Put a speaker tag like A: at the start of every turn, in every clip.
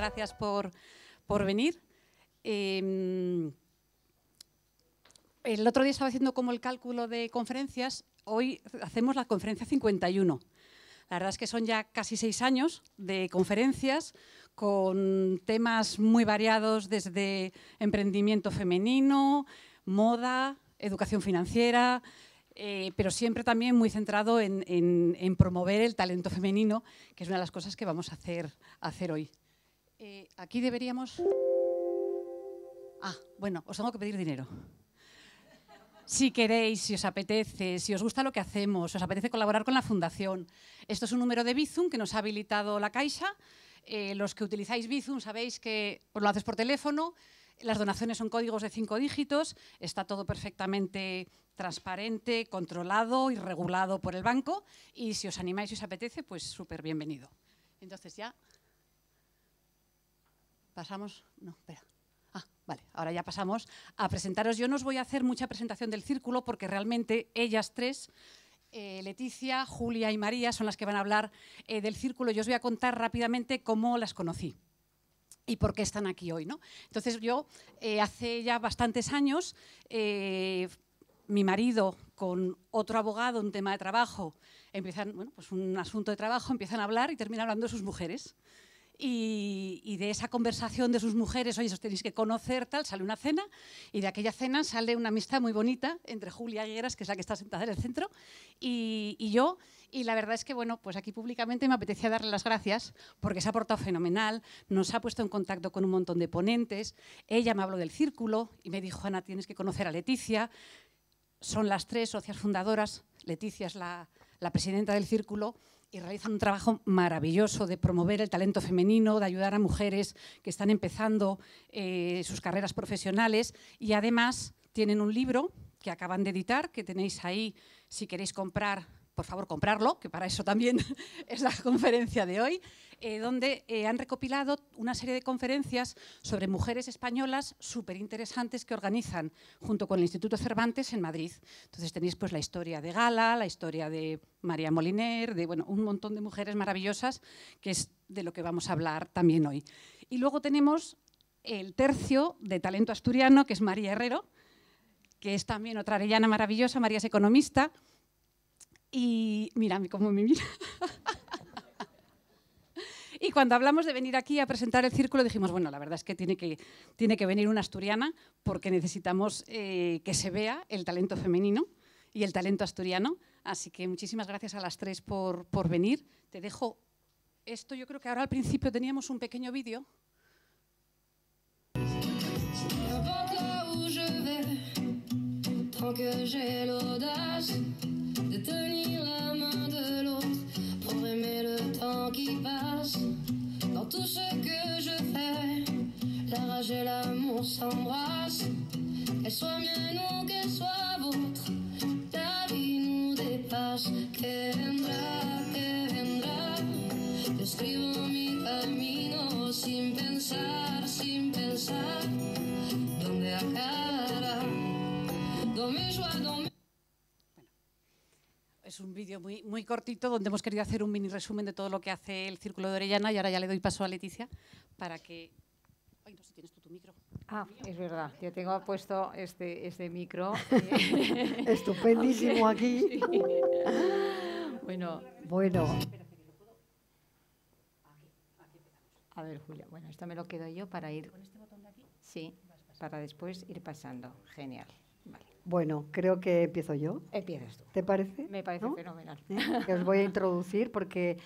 A: gracias por, venir. Em, el otro día estaba haciendo como el cálculo de conferencias, hoy hacemos la conferencia 51. La verdad es que son ya casi seis años de conferencias con temas muy variados desde emprendimiento femenino, moda, educación financiera, eh, pero siempre también muy centrado en, promover el talento femenino, que es una de las cosas que vamos a hacer hoy. Eh, aquí deberíamos... Ah, bueno, os tengo que pedir dinero. Si queréis, si os apetece, si os gusta lo que hacemos, os apetece colaborar con la Fundación. Esto es un número de Bizum que nos ha habilitado la Caixa. Eh, los que utilizáis Bizum sabéis que os lo haces por teléfono, las donaciones son códigos de cinco dígitos, está todo perfectamente transparente, controlado y regulado por el banco y si os animáis y os apetece, pues súper bienvenido. Entonces ya... Pasamos, no, espera. Ah, vale, ahora ya pasamos a presentaros. Yo no os voy a hacer mucha presentación del círculo porque realmente ellas tres eh, Leticia, Julia y María son las que van a hablar eh, del círculo. Yo os voy a contar rápidamente cómo las conocí y por qué están aquí hoy. ¿no? Entonces yo, eh, hace ya bastantes años, mi marido con otro abogado, un tema de trabajo, empiezan, pues un asunto de trabajo, empiezan a hablar y terminan hablando de sus mujeres. Y, de esa conversación de sus mujeres, oye, os tenéis que conocer, tal, sale una cena y de aquella cena sale una amistad muy bonita entre Julia agueras que es la que está sentada en el centro, y, yo. Y la verdad es que, bueno, pues aquí públicamente me apetecía darle las gracias porque se ha portado fenomenal, nos ha puesto en contacto con un montón de ponentes, ella me habló del círculo y me dijo, Ana, tienes que conocer a Leticia, son las tres socias fundadoras, Leticia es la presidenta del círculo, y realizan un trabajo maravilloso de promover el talento femenino, de ayudar a mujeres que están empezando eh, sus carreras profesionales y además tienen un libro que acaban de editar, que tenéis ahí si queréis comprar por favor comprarlo, que para eso también es la conferencia de hoy, eh, donde eh, han recopilado una serie de conferencias sobre mujeres españolas súper interesantes que organizan junto con el Instituto Cervantes en Madrid. Entonces tenéis pues la historia de Gala, la historia de María Moliner, de bueno, un montón de mujeres maravillosas, que es de lo que vamos a hablar también hoy. Y luego tenemos el tercio de talento asturiano, que es María Herrero, que es también otra arellana maravillosa, María es economista, y mira cómo me mira. Y cuando hablamos de venir aquí a presentar el círculo, dijimos, bueno, la verdad es que tiene que, tiene que venir una asturiana porque necesitamos eh, que se vea el talento femenino y el talento asturiano. Así que muchísimas gracias a las tres por, por venir. Te dejo esto, yo creo que ahora al principio teníamos un pequeño vídeo.
B: tenir la main de l'autre pour aimer le temps qui passe. Dans tout ce que je fais, la rage et l'amour s'embrassent. Qu'elle soit
C: mienne ou qu'elle soit vôtre, ta vie nous dépasse. Que vendra, que vendra. Te escribo mi camino sin pensar, sin pensar. Donde acabará, dans mes joies, dans
A: es un vídeo muy, muy cortito donde hemos querido hacer un mini resumen de todo lo que hace el Círculo de Orellana y ahora ya le doy paso a Leticia para que... Ay, no sé, tienes tu micro.
C: Ah, es verdad. Yo tengo puesto este, este micro. Estupendísimo aquí. bueno. Bueno. A ver, Julia. Bueno, esto me lo quedo yo para ir. ¿Con este botón de aquí? Sí, para después ir pasando. Genial.
B: Bueno, creo que empiezo yo. Empiezas tú. ¿Te parece?
C: Me parece fenomenal. ¿Eh?
B: os voy a introducir porque,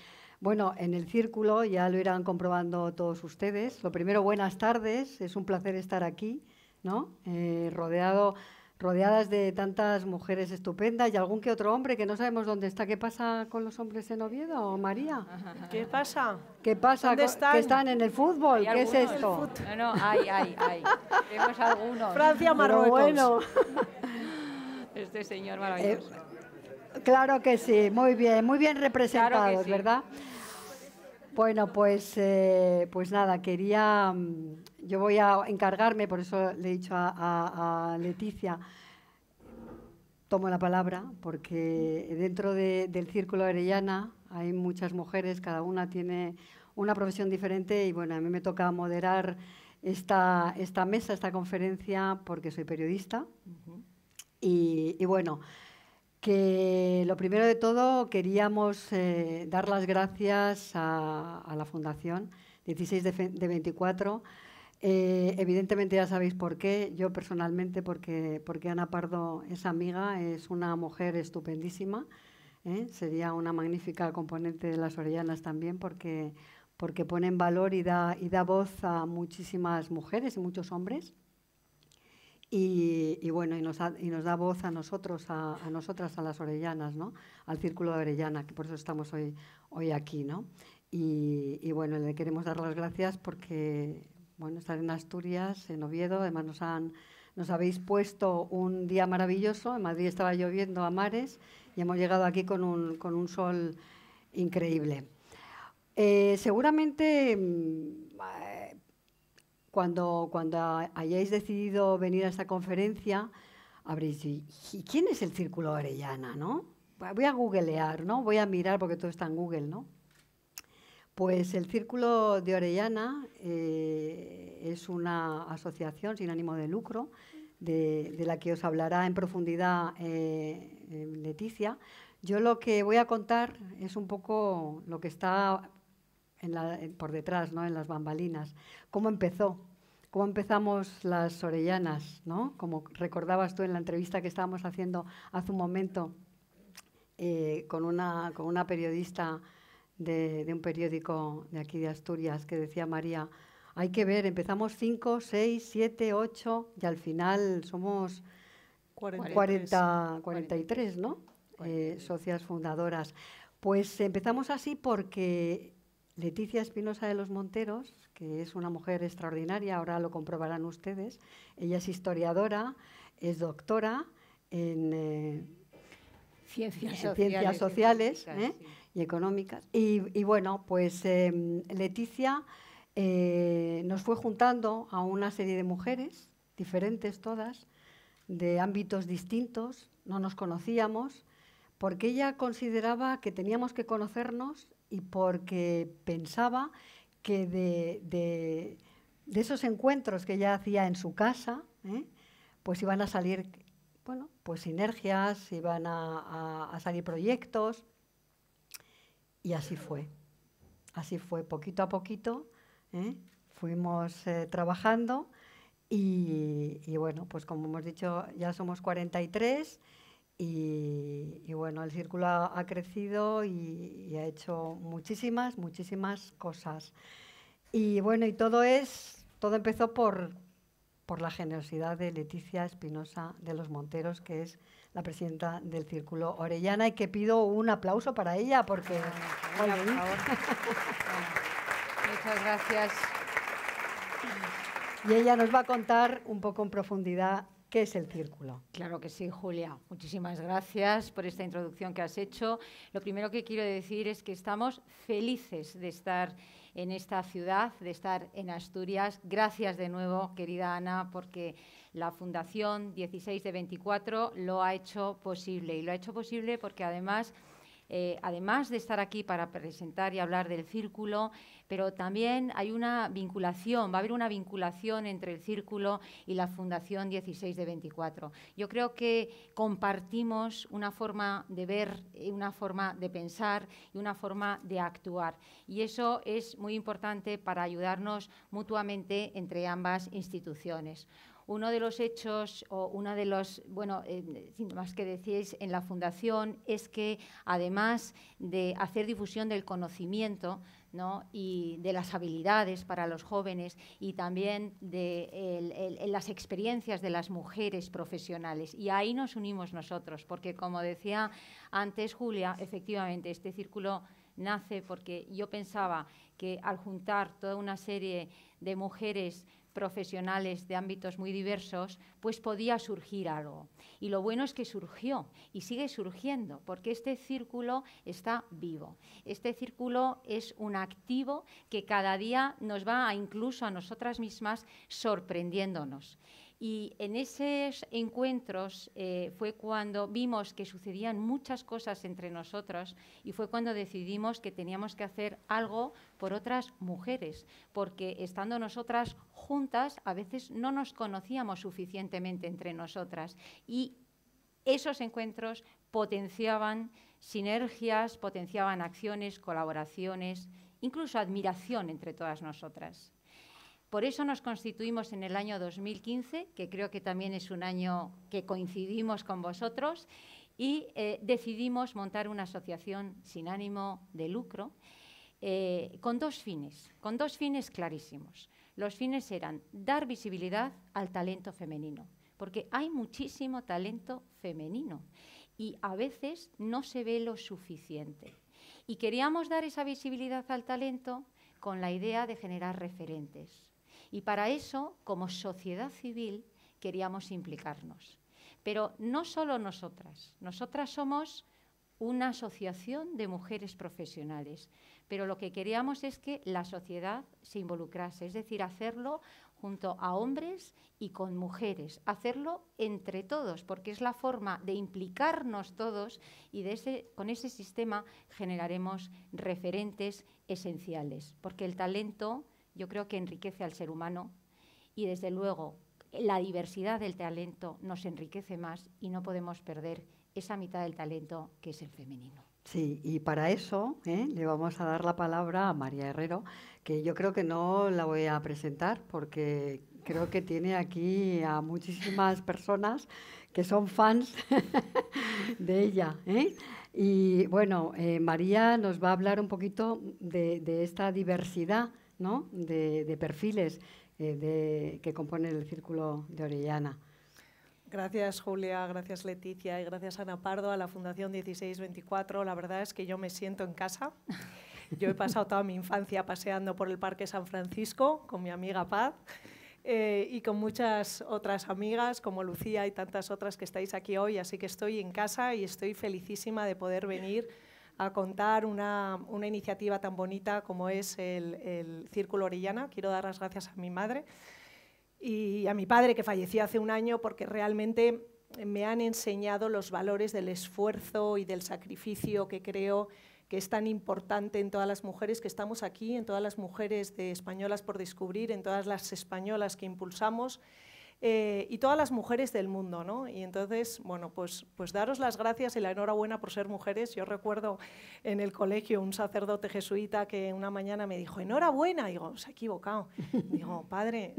B: bueno, en el círculo ya lo irán comprobando todos ustedes. Lo primero, buenas tardes. Es un placer estar aquí, ¿no? Eh, rodeado rodeadas de tantas mujeres estupendas y algún que otro hombre que no sabemos dónde está. ¿Qué pasa con los hombres en Oviedo, María?
D: ¿Qué pasa?
B: ¿Qué pasa? ¿Dónde están? ¿Que están en el fútbol? ¿Qué es esto? No, no, hay, hay, hay.
D: algunos. Francia, Marruecos. bueno.
C: este señor eh, maravilloso.
B: claro que sí, muy bien, muy bien representados, ¿verdad? Bueno, pues, eh, pues nada, quería, mm, yo voy a encargarme, por eso le he dicho a, Leticia, tomo la palabra, porque dentro del círculo Arellana hay muchas mujeres, cada una tiene una profesión diferente y bueno, a mí me toca moderar esta, esta mesa, esta conferencia, porque soy periodista. y, y bueno, que lo primero de todo queríamos eh, dar las gracias a, la Fundación 16 de, 24. Eh, evidentemente ya sabéis por qué, yo personalmente porque, porque Ana Pardo es amiga, es una mujer estupendísima, ¿eh? sería una magnífica componente de las Orellanas también porque, porque pone en valor y da, y da voz a muchísimas mujeres y muchos hombres y, bueno, y nos, da voz a nosotros, a, nosotras, a las orellanas, ¿no? Al Círculo de Orellana, que por eso estamos hoy, hoy aquí, ¿no? Y, bueno, le queremos dar las gracias porque, bueno, estar en Asturias, en Oviedo, además nos han... Nos habéis puesto un día maravilloso, en Madrid estaba lloviendo a mares y hemos llegado aquí con un, con un sol increíble. Eh, seguramente mm, cuando, cuando hayáis decidido venir a esta conferencia, habréis ¿y quién es el Círculo Orellana, no? Voy a googlear, ¿no? Voy a mirar porque todo está en Google, ¿no? Pues el Círculo de Orellana eh, es una asociación sin ánimo de lucro de, la que os hablará en profundidad eh, eh, Leticia. Yo lo que voy a contar es un poco lo que está por detrás, ¿no? en las bambalinas. ¿Cómo empezó? ¿Cómo empezamos las orellanas? ¿no? Como recordabas tú en la entrevista que estábamos haciendo hace un momento eh, con, una, con una periodista de, un periódico de aquí de Asturias que decía María, hay que ver, empezamos 5, 6, 7, 8 y al final somos 43, 40, 43 ¿no? Eh, socias fundadoras. Pues empezamos así porque Leticia Espinosa de los Monteros, que es una mujer extraordinaria, ahora lo comprobarán ustedes. Ella es historiadora, es doctora en eh, ciencias, sociales, ¿eh? y económicas. Y, bueno, pues em, Leticia eh, nos fue juntando a una serie de mujeres, diferentes todas, de ámbitos distintos, no nos conocíamos, porque ella consideraba que teníamos que conocernos y porque pensaba que de, esos encuentros que ella hacía en su casa, ¿eh? pues iban a salir, bueno, pues sinergias, iban a, salir proyectos. Y así fue. Así fue, poquito a poquito ¿eh? fuimos eh, trabajando y, y, bueno, pues como hemos dicho, ya somos 43 y, bueno, el círculo ha, crecido y, ha hecho muchísimas, muchísimas cosas. Y bueno, y todo es, todo empezó por, por la generosidad de Leticia Espinosa de los Monteros, que es la presidenta del Círculo Orellana, y que pido un aplauso para ella, porque... Ah, por
C: muchas gracias.
B: Y ella nos va a contar un poco en profundidad qué es el círculo.
C: Claro que sí, Julia. Muchísimas gracias por esta introducción que has hecho. Lo primero que quiero decir es que estamos felices de estar en esta ciudad, de estar en Asturias. Gracias de nuevo, querida Ana, porque la Fundación 16 de 24 lo ha hecho posible. Y lo ha hecho posible porque además eh, además de estar aquí para presentar y hablar del círculo, pero también hay una vinculación, va a haber una vinculación entre el círculo y la Fundación 16 de 24. Yo creo que compartimos una forma de ver, eh, una forma de pensar y una forma de actuar. Y eso es muy importante para ayudarnos mutuamente entre ambas instituciones. Uno de los hechos o una de los bueno, eh, más que decíais en la Fundación es que, además de hacer difusión del conocimiento y de las habilidades para los jóvenes y también de las experiencias de las mujeres profesionales. Y ahí nos unimos nosotros, porque, como decía antes Julia, efectivamente, este círculo nace porque yo pensaba que al juntar toda una serie de mujeres profesionales de ámbitos muy diversos, pues podía surgir algo. Y lo bueno es que surgió y sigue surgiendo, porque este círculo está vivo. Este círculo es un activo que cada día nos va incluso a nosotras mismas sorprendiéndonos. Y en esos encuentros eh, fue cuando vimos que sucedían muchas cosas entre nosotras y fue cuando decidimos que teníamos que hacer algo por otras mujeres, porque estando nosotras juntas a veces no nos conocíamos suficientemente entre nosotras y esos encuentros potenciaban sinergias, potenciaban acciones, colaboraciones, incluso admiración entre todas nosotras. Por eso nos constituimos en el año 2015, que creo que también es un año que coincidimos con vosotros, y eh, decidimos montar una asociación sin ánimo de lucro eh, con dos fines, con dos fines clarísimos. Los fines eran dar visibilidad al talento femenino, porque hay muchísimo talento femenino y a veces no se ve lo suficiente. Y queríamos dar esa visibilidad al talento con la idea de generar referentes. Y para eso, como sociedad civil, queríamos implicarnos. Pero no solo nosotras, nosotras somos una asociación de mujeres profesionales, pero lo que queríamos es que la sociedad se involucrase, es decir, hacerlo junto a hombres y con mujeres, hacerlo entre todos, porque es la forma de implicarnos todos y con ese sistema generaremos referentes esenciales, porque el talento yo creo que enriquece al ser humano y desde luego la diversidad del talento nos enriquece más y no podemos perder esa mitad del talento que es el femenino.
B: Sí, y para eso ¿eh? le vamos a dar la palabra a María Herrero, que yo creo que no la voy a presentar porque creo que tiene aquí a muchísimas personas que son fans de ella. ¿eh? Y bueno, eh, María nos va a hablar un poquito de, de esta diversidad ¿no? de, perfiles eh, que componen el Círculo de Orellana.
D: Gracias Julia, gracias Leticia y gracias Ana Pardo, a la Fundación 1624. La verdad es que yo me siento en casa. Yo he pasado toda mi infancia paseando por el Parque San Francisco con mi amiga Paz eh, y con muchas otras amigas como Lucía y tantas otras que estáis aquí hoy. Así que estoy en casa y estoy felicísima de poder venir a contar una, iniciativa tan bonita como es el, Círculo Orellana. Quiero dar las gracias a mi madre y a mi padre que falleció hace un año porque realmente me han enseñado los valores del esfuerzo y del sacrificio que creo que es tan importante en todas las mujeres que estamos aquí, en todas las mujeres de Españolas por Descubrir, en todas las españolas que impulsamos eh, y todas las mujeres del mundo, ¿no? Y entonces, bueno, pues, pues daros las gracias y la enhorabuena por ser mujeres. Yo recuerdo en el colegio un sacerdote jesuita que una mañana me dijo, enhorabuena, y digo, se ha equivocado. digo, padre,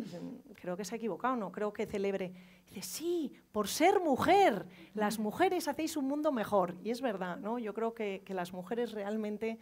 D: creo que se ha equivocado, no creo que celebre. dice, sí, por ser mujer, las mujeres hacéis un mundo mejor. Y es verdad, ¿no? Yo creo que, que las mujeres realmente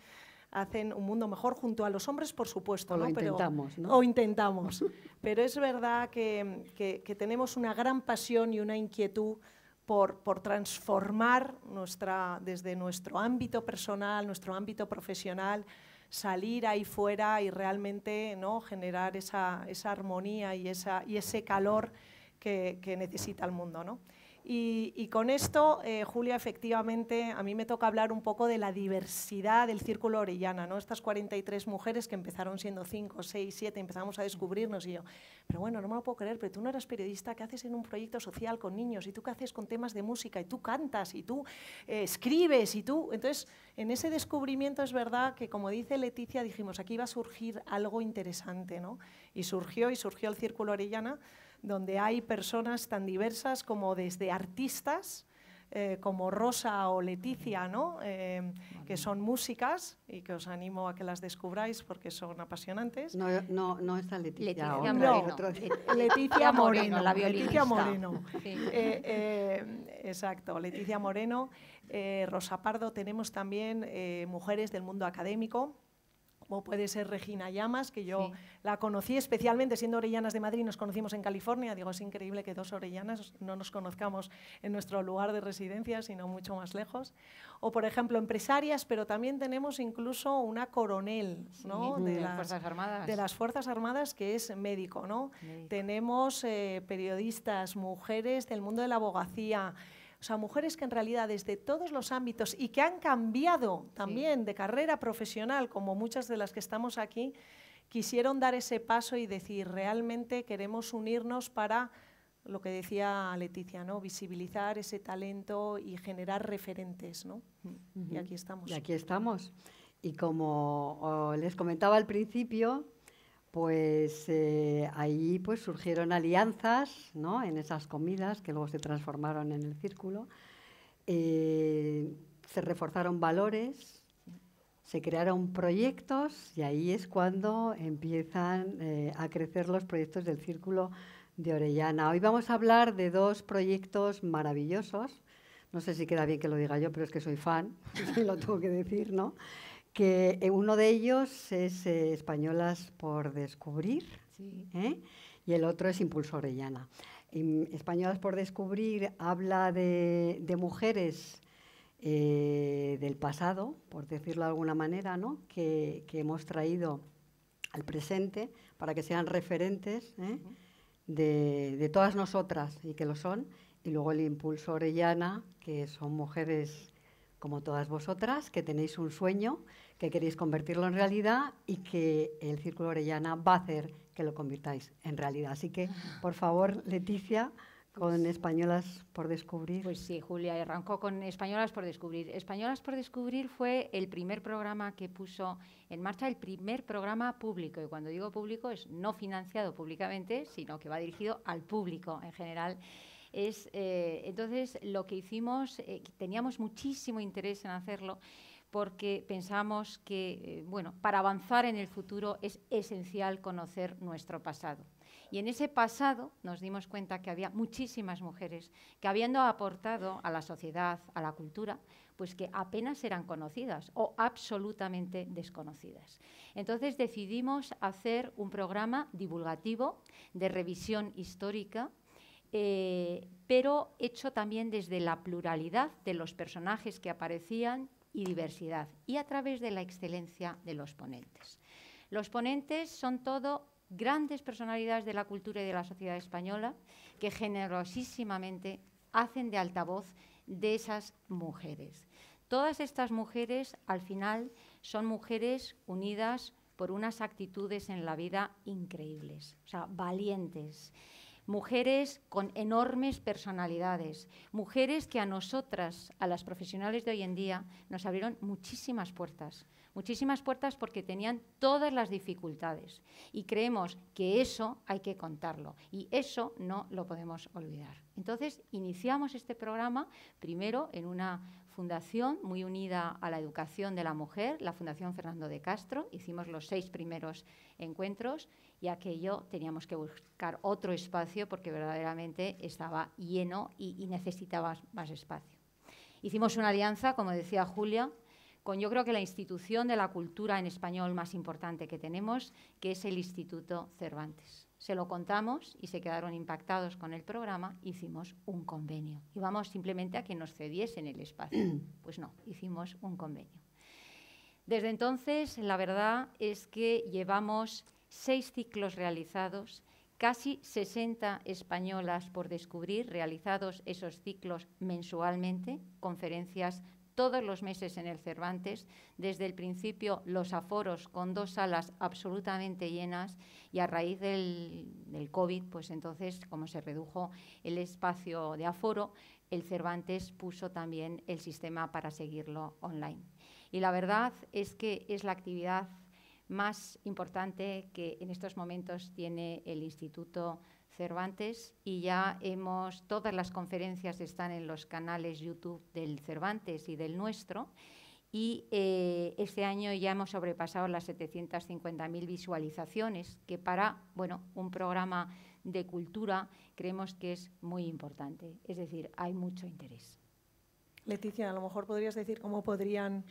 D: hacen un mundo mejor junto a los hombres, por supuesto. ¿no? intentamos, Pero, O intentamos. Pero es verdad que, tenemos una gran pasión y una inquietud por, por, transformar nuestra, desde nuestro ámbito personal, nuestro ámbito profesional, salir ahí fuera y realmente ¿no? generar esa, armonía y, esa, y ese calor que, que necesita el mundo. ¿no? Y, con esto, eh, Julia, efectivamente, a mí me toca hablar un poco de la diversidad del círculo orellana, ¿no? Estas 43 mujeres que empezaron siendo 5, 6, 7, empezamos a descubrirnos y yo, pero bueno, no me lo puedo creer, pero tú no eras periodista, ¿qué haces en un proyecto social con niños? ¿Y tú qué haces con temas de música? ¿Y tú cantas? ¿Y tú eh, escribes? ¿Y tú? Entonces, en ese descubrimiento es verdad que, como dice Leticia, dijimos, aquí va a surgir algo interesante, ¿no? Y surgió, y surgió el círculo orellana, donde hay personas tan diversas como desde artistas, eh, como Rosa o Leticia, ¿no? Eh, que son músicas y que os animo a que las descubráis porque son apasionantes. No, no, no está Leticia, Leticia Moreno. Leticia, Moreno, la violinista. Eh, exacto, Leticia Moreno. Rosa Pardo, tenemos también mujeres del mundo académico, puede ser Regina Llamas, que yo la conocí especialmente siendo orellanas de Madrid, nos conocimos en California. Digo, es increíble que dos orellanas no nos conozcamos en nuestro lugar de residencia, sino mucho más lejos. O, por ejemplo, empresarias, pero también tenemos incluso una coronel de, las, Fuerzas Armadas. que es médico. ¿no? Tenemos eh, periodistas, mujeres del mundo de la abogacía. O sea, mujeres que en realidad desde todos los ámbitos y que han cambiado también de carrera profesional, como muchas de las que estamos aquí, quisieron dar ese paso y decir, realmente queremos unirnos para lo que decía Leticia, ¿no? visibilizar ese talento y generar referentes. ¿no? Y aquí estamos. Y aquí
B: estamos. Y como les comentaba al principio, pues eh, ahí pues surgieron alianzas ¿no? en esas comidas que luego se transformaron en el círculo. Eh, se reforzaron valores, se crearon proyectos y ahí es cuando empiezan eh, a crecer los proyectos del Círculo de Orellana. Hoy vamos a hablar de dos proyectos maravillosos. No sé si queda bien que lo diga yo, pero es que soy fan, lo tengo que decir, ¿no? que eh, uno de ellos es eh, Españolas por Descubrir ¿eh? y el otro es Impulso Orellana. Españolas por Descubrir habla de, mujeres del pasado, por decirlo de alguna manera, que, hemos traído al presente para que sean referentes de, de todas nosotras y que lo son. Y luego el Impulso Orellana, que son mujeres como todas vosotras, que tenéis un sueño que queréis convertirlo en realidad y que el Círculo Orellana va a hacer que lo convirtáis en realidad. Así que, por favor, Leticia, con pues Españolas por Descubrir. Pues sí, Julia,
C: arrancó con Españolas por Descubrir. Españolas
B: por Descubrir fue el primer
C: programa que puso en marcha, el primer programa público. Y cuando digo público es no financiado públicamente, sino que va dirigido al público en general. Es, eh, entonces, lo que hicimos, eh, teníamos muchísimo interés en hacerlo porque pensamos que, eh, bueno, para avanzar en el futuro es esencial conocer nuestro pasado. Y en ese pasado nos dimos cuenta que había muchísimas mujeres que habiendo aportado a la sociedad, a la cultura, pues que apenas eran conocidas o absolutamente desconocidas. Entonces decidimos hacer un programa divulgativo de revisión histórica eh, pero hecho también desde la pluralidad de los personajes que aparecían y diversidad y a través de la excelencia de los ponentes. Los ponentes son todo grandes personalidades de la cultura y de la sociedad española que generosísimamente hacen de altavoz de esas mujeres. Todas estas mujeres, al final, son mujeres unidas por unas actitudes en la vida increíbles, o sea, valientes, mujeres con enormes personalidades, mujeres que a nosotras, a las profesionales de hoy en día, nos abrieron muchísimas puertas, muchísimas puertas porque tenían todas las dificultades y creemos que eso hay que contarlo y eso no lo podemos olvidar. Entonces, iniciamos este programa primero en una fundación muy unida a la educación de la mujer, la Fundación Fernando de Castro. Hicimos los seis primeros encuentros y aquello teníamos que buscar otro espacio porque verdaderamente estaba lleno y, necesitaba más espacio. Hicimos una alianza, como decía Julia, con yo creo que la institución de la cultura en español más importante que tenemos, que es el Instituto Cervantes. Se lo contamos y se quedaron impactados con el programa, hicimos un convenio. Íbamos simplemente a que nos cediesen el espacio. Pues no, hicimos un convenio. Desde entonces, la verdad es que llevamos seis ciclos realizados, casi 60 españolas por descubrir, realizados esos ciclos mensualmente, conferencias todos los meses en el Cervantes, desde el principio los aforos con dos salas absolutamente llenas y a raíz del, del, COVID, pues entonces, como se redujo el espacio de aforo, el Cervantes puso también el sistema para seguirlo online. Y la verdad es que es la actividad más importante que en estos momentos tiene el Instituto Cervantes y ya hemos, todas las conferencias están en los canales YouTube del Cervantes y del nuestro y eh, este año ya hemos sobrepasado las 750.000 visualizaciones, que para bueno, un programa de cultura creemos que es muy importante. Es decir, hay mucho interés.
D: Leticia, a lo mejor podrías decir cómo podrían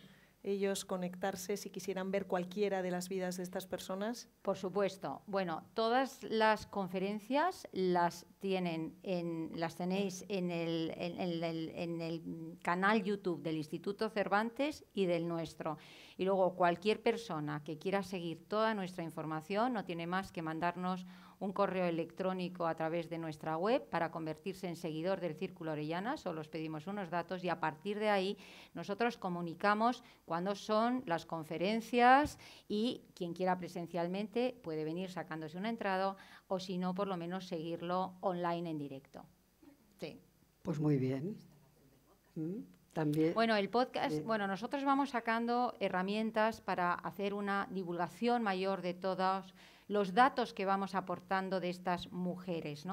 D: ellos conectarse si quisieran ver cualquiera de las vidas de estas personas? Por supuesto. Bueno, todas
C: las conferencias las tienen en, las tenéis en el, en, en el canal YouTube del Instituto Cervantes y del nuestro. Y luego cualquier persona que quiera seguir toda nuestra información no tiene más que mandarnos un correo electrónico a través de nuestra web para convertirse en seguidor del Círculo Orellana, solo os pedimos unos datos y a partir de ahí nosotros comunicamos cuándo son las conferencias y quien quiera presencialmente puede venir sacándose una entrada o si no, por lo menos seguirlo online en directo. Sí.
B: Pues muy bien. Mm, también. Bueno, el podcast, bueno,
C: nosotros vamos sacando herramientas para hacer una divulgación mayor de todos los datos que vamos aportando de estas mujeres.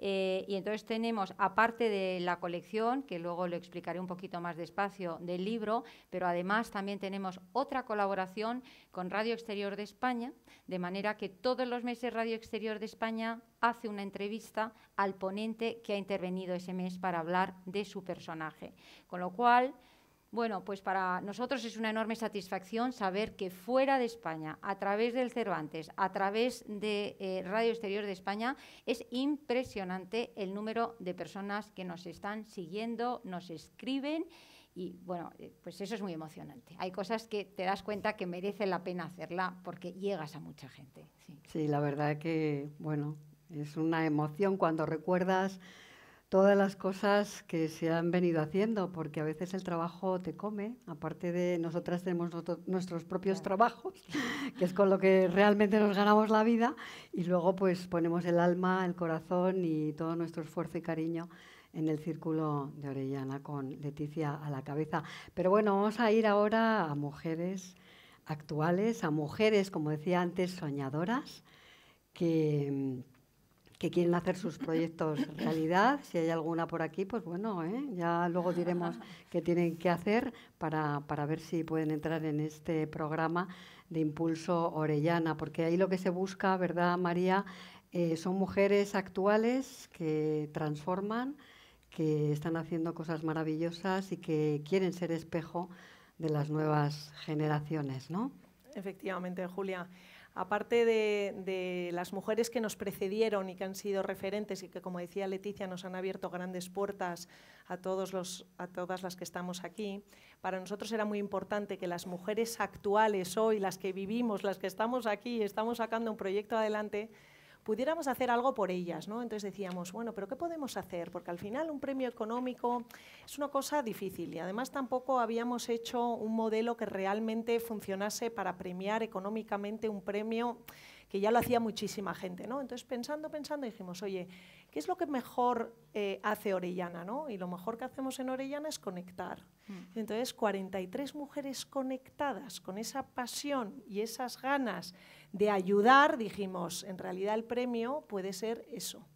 C: Eh, y entonces tenemos, aparte de la colección, que luego lo explicaré un poquito más despacio, del libro, pero además también tenemos otra colaboración con Radio Exterior de España, de manera que todos los meses Radio Exterior de España hace una entrevista al ponente que ha intervenido ese mes para hablar de su personaje. Con lo cual, bueno, pues para nosotros es una enorme satisfacción saber que fuera de España, a través del Cervantes, a través de eh, Radio Exterior de España, es impresionante el número de personas que nos están siguiendo, nos escriben y bueno, eh, pues eso es muy emocionante. Hay cosas que te das cuenta que merece la pena hacerla porque llegas a mucha gente. Sí,
B: sí la verdad que, bueno, es una emoción cuando recuerdas todas las cosas que se han venido haciendo, porque a veces el trabajo te come, aparte de nosotras tenemos nuestros propios trabajos, que es con lo que realmente nos ganamos la vida, y luego pues ponemos el alma, el corazón y todo nuestro esfuerzo y cariño en el círculo de Orellana con Leticia a la cabeza. Pero bueno, vamos a ir ahora a mujeres actuales, a mujeres, como decía antes, soñadoras, que mm, que quieren hacer sus proyectos realidad. Si hay alguna por aquí, pues bueno, ¿eh? ya luego diremos qué tienen que hacer para, ver si pueden entrar en este programa de Impulso Orellana, porque ahí lo que se busca, ¿verdad, María? Eh, son mujeres actuales que transforman, que están haciendo cosas maravillosas y que quieren ser espejo de las nuevas generaciones, ¿no?
D: Efectivamente, Julia aparte de, las mujeres que nos precedieron y que han sido referentes y que, como decía Leticia, nos han abierto grandes puertas a, a todas las que estamos aquí, para nosotros era muy importante que las mujeres actuales hoy, las que vivimos, las que estamos aquí, y estamos sacando un proyecto adelante, pudiéramos hacer algo por ellas, ¿no? Entonces decíamos, bueno, pero ¿qué podemos hacer? Porque al final un premio económico es una cosa difícil y además tampoco habíamos hecho un modelo que realmente funcionase para premiar económicamente un premio que ya lo hacía muchísima gente, ¿no? Entonces, pensando, pensando, dijimos, oye, ¿qué es lo que mejor eh, hace Orellana, no? Y lo mejor que hacemos en Orellana es conectar. Mm. Entonces, 43 mujeres conectadas con esa pasión y esas ganas de ayudar, dijimos, en realidad el premio puede ser eso,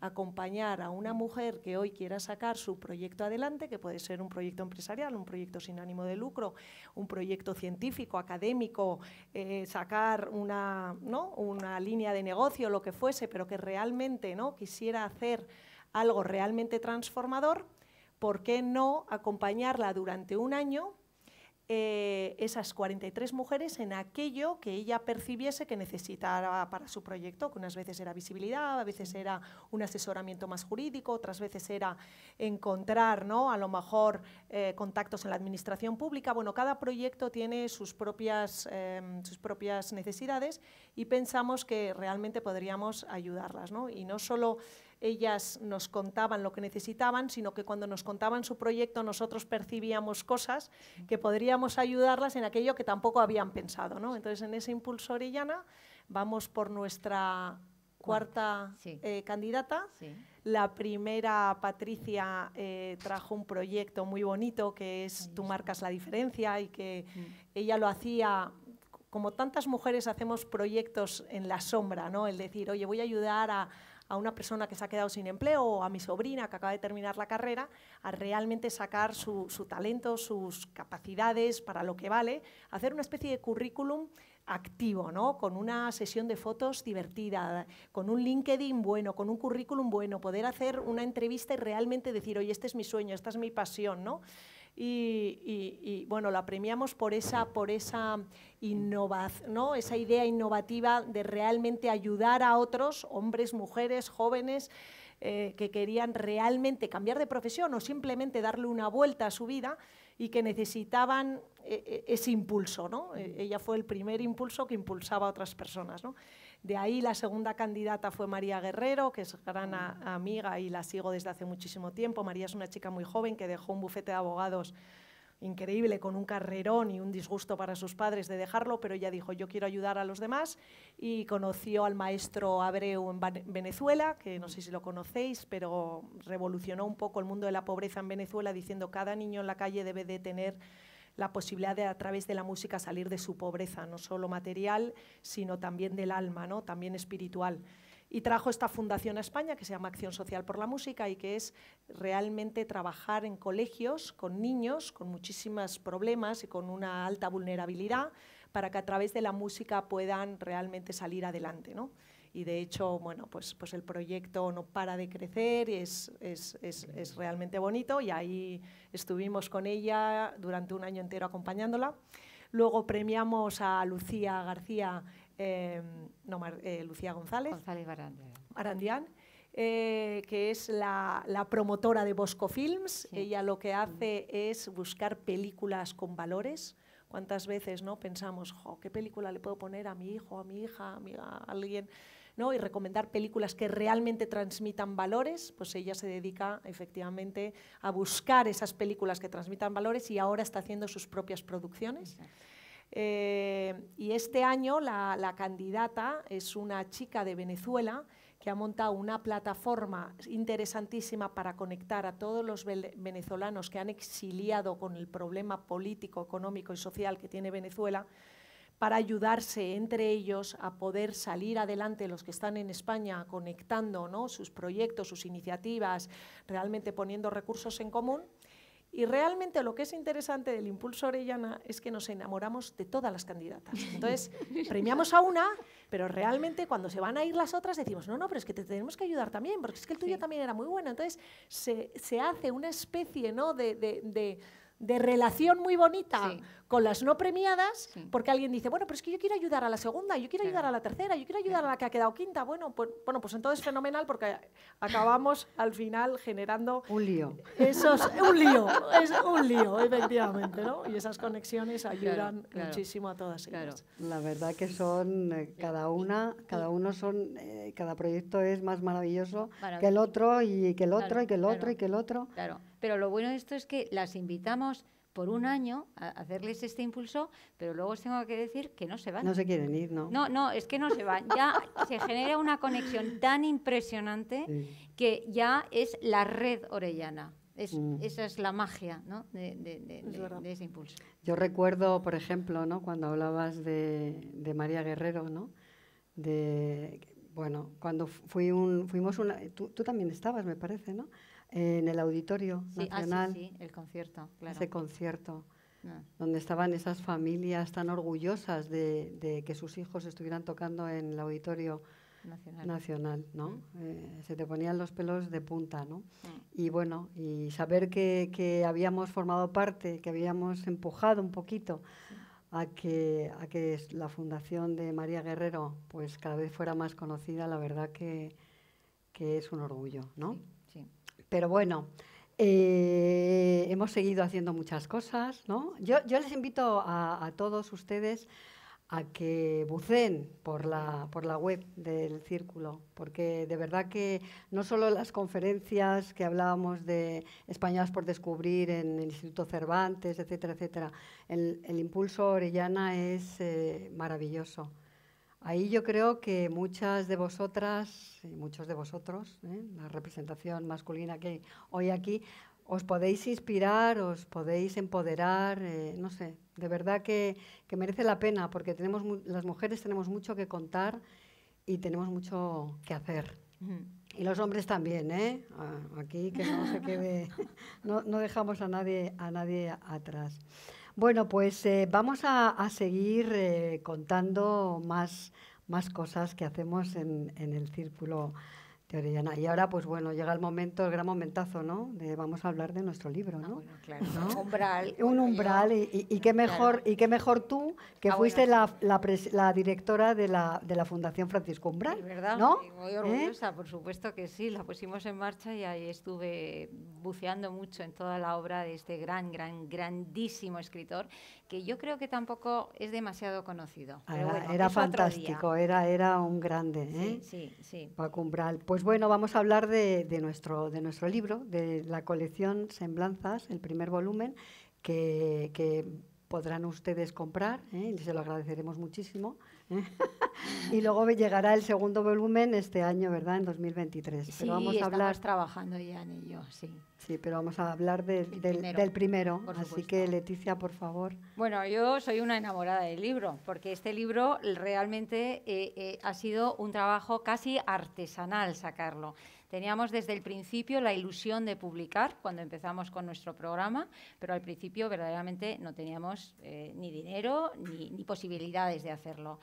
D: acompañar a una mujer que hoy quiera sacar su proyecto adelante, que puede ser un proyecto empresarial, un proyecto sin ánimo de lucro, un proyecto científico, académico, eh, sacar una, una línea de negocio, lo que fuese, pero que realmente ¿no? quisiera hacer algo realmente transformador, ¿por qué no acompañarla durante un año eh, esas 43 mujeres en aquello que ella percibiese que necesitara para su proyecto, que unas veces era visibilidad, a veces era un asesoramiento más jurídico, otras veces era encontrar ¿no? a lo mejor eh, contactos en la administración pública. Bueno, cada proyecto tiene sus propias, em, sus propias necesidades y pensamos que realmente podríamos ayudarlas. ¿no? Y no solo ellas nos contaban lo que necesitaban, sino que cuando nos contaban su proyecto nosotros percibíamos cosas que podríamos ayudarlas en aquello que tampoco habían pensado. ¿no? Entonces, en ese impulso orillana, vamos por nuestra cuarta eh, candidata. La primera, Patricia, eh, trajo un proyecto muy bonito que es Tú marcas la diferencia y que mm. ella lo hacía como tantas mujeres hacemos proyectos en la sombra, ¿no? El decir, oye, voy a ayudar a, a una persona que se ha quedado sin empleo o a mi sobrina que acaba de terminar la carrera a realmente sacar su, talento, sus capacidades para lo que vale, hacer una especie de currículum activo, ¿no? Con una sesión de fotos divertida, con un LinkedIn bueno, con un currículum bueno, poder hacer una entrevista y realmente decir, oye, este es mi sueño, esta es mi pasión, ¿no? Y, bueno, la premiamos por esa, esa esa idea innovativa de realmente ayudar a otros, hombres, mujeres, jóvenes, eh, que querían realmente cambiar de profesión o simplemente darle una vuelta a su vida y que necesitaban eh, eh, ese impulso. Mm. E-, ella fue el primer impulso que impulsaba a otras personas. ¿no? De ahí la segunda candidata fue María Guerrero, que es gran ah. amiga y la sigo desde hace muchísimo tiempo. María es una chica muy joven que dejó un bufete de abogados increíble, con un carrerón y un disgusto para sus padres de dejarlo, pero ella dijo, yo quiero ayudar a los demás y conoció al maestro Abreu en Venezuela, que no sé si lo conocéis, pero revolucionó un poco el mundo de la pobreza en Venezuela diciendo, cada niño en la calle debe de tener la posibilidad de a través de la música salir de su pobreza, no solo material, sino también del alma, ¿no? también espiritual. Y trajo esta fundación a España que se llama Acción Social por la Música y que es realmente trabajar en colegios con niños con muchísimos problemas y con una alta vulnerabilidad para que a través de la música puedan realmente salir adelante y de hecho, bueno, pues, pues el proyecto no para de crecer, es, es, es, es realmente bonito y ahí estuvimos con ella durante un año entero acompañándola. Luego premiamos a Lucía García, em, no, eh, Lucía González, González Arandian eh, que es la, la, promotora de Bosco Films. Ella lo que hace es buscar películas con valores. ¿Cuántas veces no pensamos, jo, qué película le puedo poner a mi hijo, a mi hija, a alguien? y recomendar películas que realmente transmitan valores, pues ella se dedica efectivamente a buscar esas películas que transmitan valores y ahora está haciendo sus propias producciones. Eh, y este año la candidata es una chica de Venezuela que ha montado una plataforma interesantísima para conectar a todos los venezolanos que han exiliado con el problema político, económico y social que tiene Venezuela para ayudarse entre ellos a poder salir adelante los que están en España conectando ¿no? sus proyectos, sus iniciativas, realmente poniendo recursos en común. Y realmente lo que es interesante del Impulso Orellana es que nos enamoramos de todas las candidatas. Entonces, premiamos a una, pero realmente cuando se van a ir las otras decimos, no, no, pero es que te tenemos que ayudar también, porque es que el tuyo también era muy bueno. Entonces, se, se hace una especie ¿no? de, de, de de relación muy bonita sí con las no premiadas, porque alguien dice, bueno, pero es que yo quiero ayudar a la segunda, yo quiero ayudar a la tercera, yo quiero ayudar a la que ha quedado quinta. Bueno, pues, bueno, pues entonces fenomenal, porque acabamos al final generando... Un lío. es un lío, es un lío, efectivamente, ¿no? Y esas conexiones ayudan muchísimo a todas ellas.
B: La verdad que son, eh, cada una, cada uno son, eh, cada proyecto es más maravilloso, maravilloso, que el otro y que el otro y que el otro y que el otro. Claro,
D: pero lo
C: bueno de esto es que las invitamos por un año hacerles este impulso, pero luego os tengo que decir que no se van. No se quieren ir, ¿no? No, no, es que no se van. Ya se genera una conexión tan impresionante que ya es la red orellana. Mm. Esa es la magia ¿no? de, ese impulso.
B: Yo recuerdo, por ejemplo, ¿no? cuando hablabas de, María Guerrero, ¿no? de, bueno, cuando fui un, fuimos una... tú también estabas, me parece, ¿no? en el Auditorio ah, Nacional. el concierto, Ese concierto, ah. donde estaban esas familias tan orgullosas de, que sus hijos estuvieran tocando en el Auditorio Nacional, ¿no? Mm. Eh, se te ponían los pelos de punta, ¿no? Mm. Y bueno, y saber que, habíamos formado parte, que habíamos empujado un poquito a que, a que la fundación de María Guerrero pues cada vez fuera más conocida, la verdad que, es un orgullo, ¿no? Pero bueno, eh, hemos seguido haciendo muchas cosas, ¿no? Yo, les invito a, todos ustedes a que buceen por la, por la web del Círculo, porque de verdad que no solo las conferencias que hablábamos de Españolas por Descubrir en el Instituto Cervantes, etcétera, etcétera, el, impulso Orellana es eh, maravilloso. Ahí yo creo que muchas de vosotras y muchos de vosotros, ¿eh? la representación masculina que hay hoy aquí, os podéis inspirar, os podéis empoderar, eh, no sé, de verdad que, merece la pena porque tenemos las mujeres tenemos mucho que contar y tenemos mucho que hacer. Y los hombres también, ¿eh? Ah, aquí que no se quede, no dejamos a nadie, a nadie atrás. Bueno, pues eh, vamos a, seguir eh, contando más, más cosas que hacemos en, en el círculo y ahora, pues bueno, llega el momento, el gran momentazo, ¿no? De vamos a hablar de nuestro libro, ah, ¿no? Umbral, Un umbral. y, qué mejor, y qué mejor tú, que ah, fuiste la, directora de la, de la Fundación Francisco Umbral. ¿verdad?
C: muy ¿Eh? orgullosa, por supuesto que sí. La pusimos en marcha y ahí estuve buceando mucho en toda la obra de este gran, gran, grandísimo escritor que yo creo que tampoco es demasiado conocido. Ah, era, fantástico,
B: era, era un grande.
C: ¿eh? Sí,
B: Pues bueno, vamos a hablar de, nuestro, de nuestro libro, de la colección Semblanzas, el primer volumen, que, podrán ustedes comprar, ¿eh? y se lo agradeceremos muchísimo. y luego llegará el segundo volumen este año, ¿verdad? En 2023. Sí, pero vamos a hablar
C: trabajando ya en ello, sí.
B: Sí, pero vamos a hablar del, primero, Así que, Leticia, por favor.
C: Bueno, yo soy una enamorada del libro, porque este libro realmente eh, eh, ha sido un trabajo casi artesanal sacarlo. Teníamos desde el principio la ilusión de publicar cuando empezamos con nuestro programa, pero al principio verdaderamente no teníamos eh, ni dinero ni, posibilidades de hacerlo.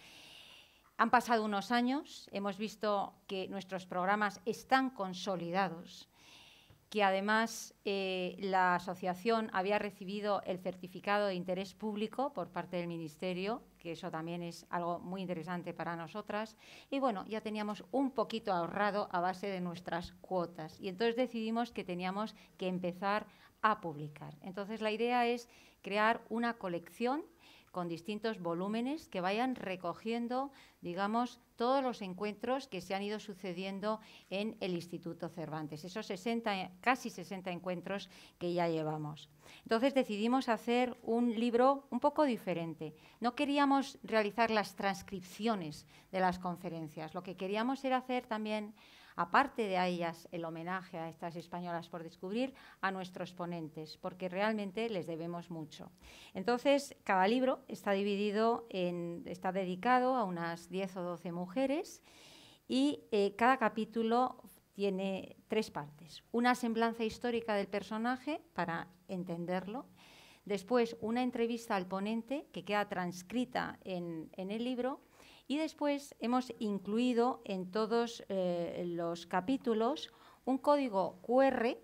C: Han pasado unos años, hemos visto que nuestros programas están consolidados, que además eh, la asociación había recibido el certificado de interés público por parte del Ministerio que eso también es algo muy interesante para nosotras. Y bueno, ya teníamos un poquito ahorrado a base de nuestras cuotas. Y entonces decidimos que teníamos que empezar a publicar. Entonces la idea es crear una colección con distintos volúmenes que vayan recogiendo, digamos, todos los encuentros que se han ido sucediendo en el Instituto Cervantes, esos 60, casi 60 encuentros que ya llevamos. Entonces decidimos hacer un libro un poco diferente. No queríamos realizar las transcripciones de las conferencias, lo que queríamos era hacer también aparte de a ellas, el homenaje a estas españolas por descubrir, a nuestros ponentes, porque realmente les debemos mucho. Entonces, cada libro está dividido en, está dedicado a unas 10 o 12 mujeres y eh, cada capítulo tiene tres partes. Una semblanza histórica del personaje para entenderlo, después una entrevista al ponente que queda transcrita en, en el libro y después hemos incluido en todos eh, los capítulos un código QR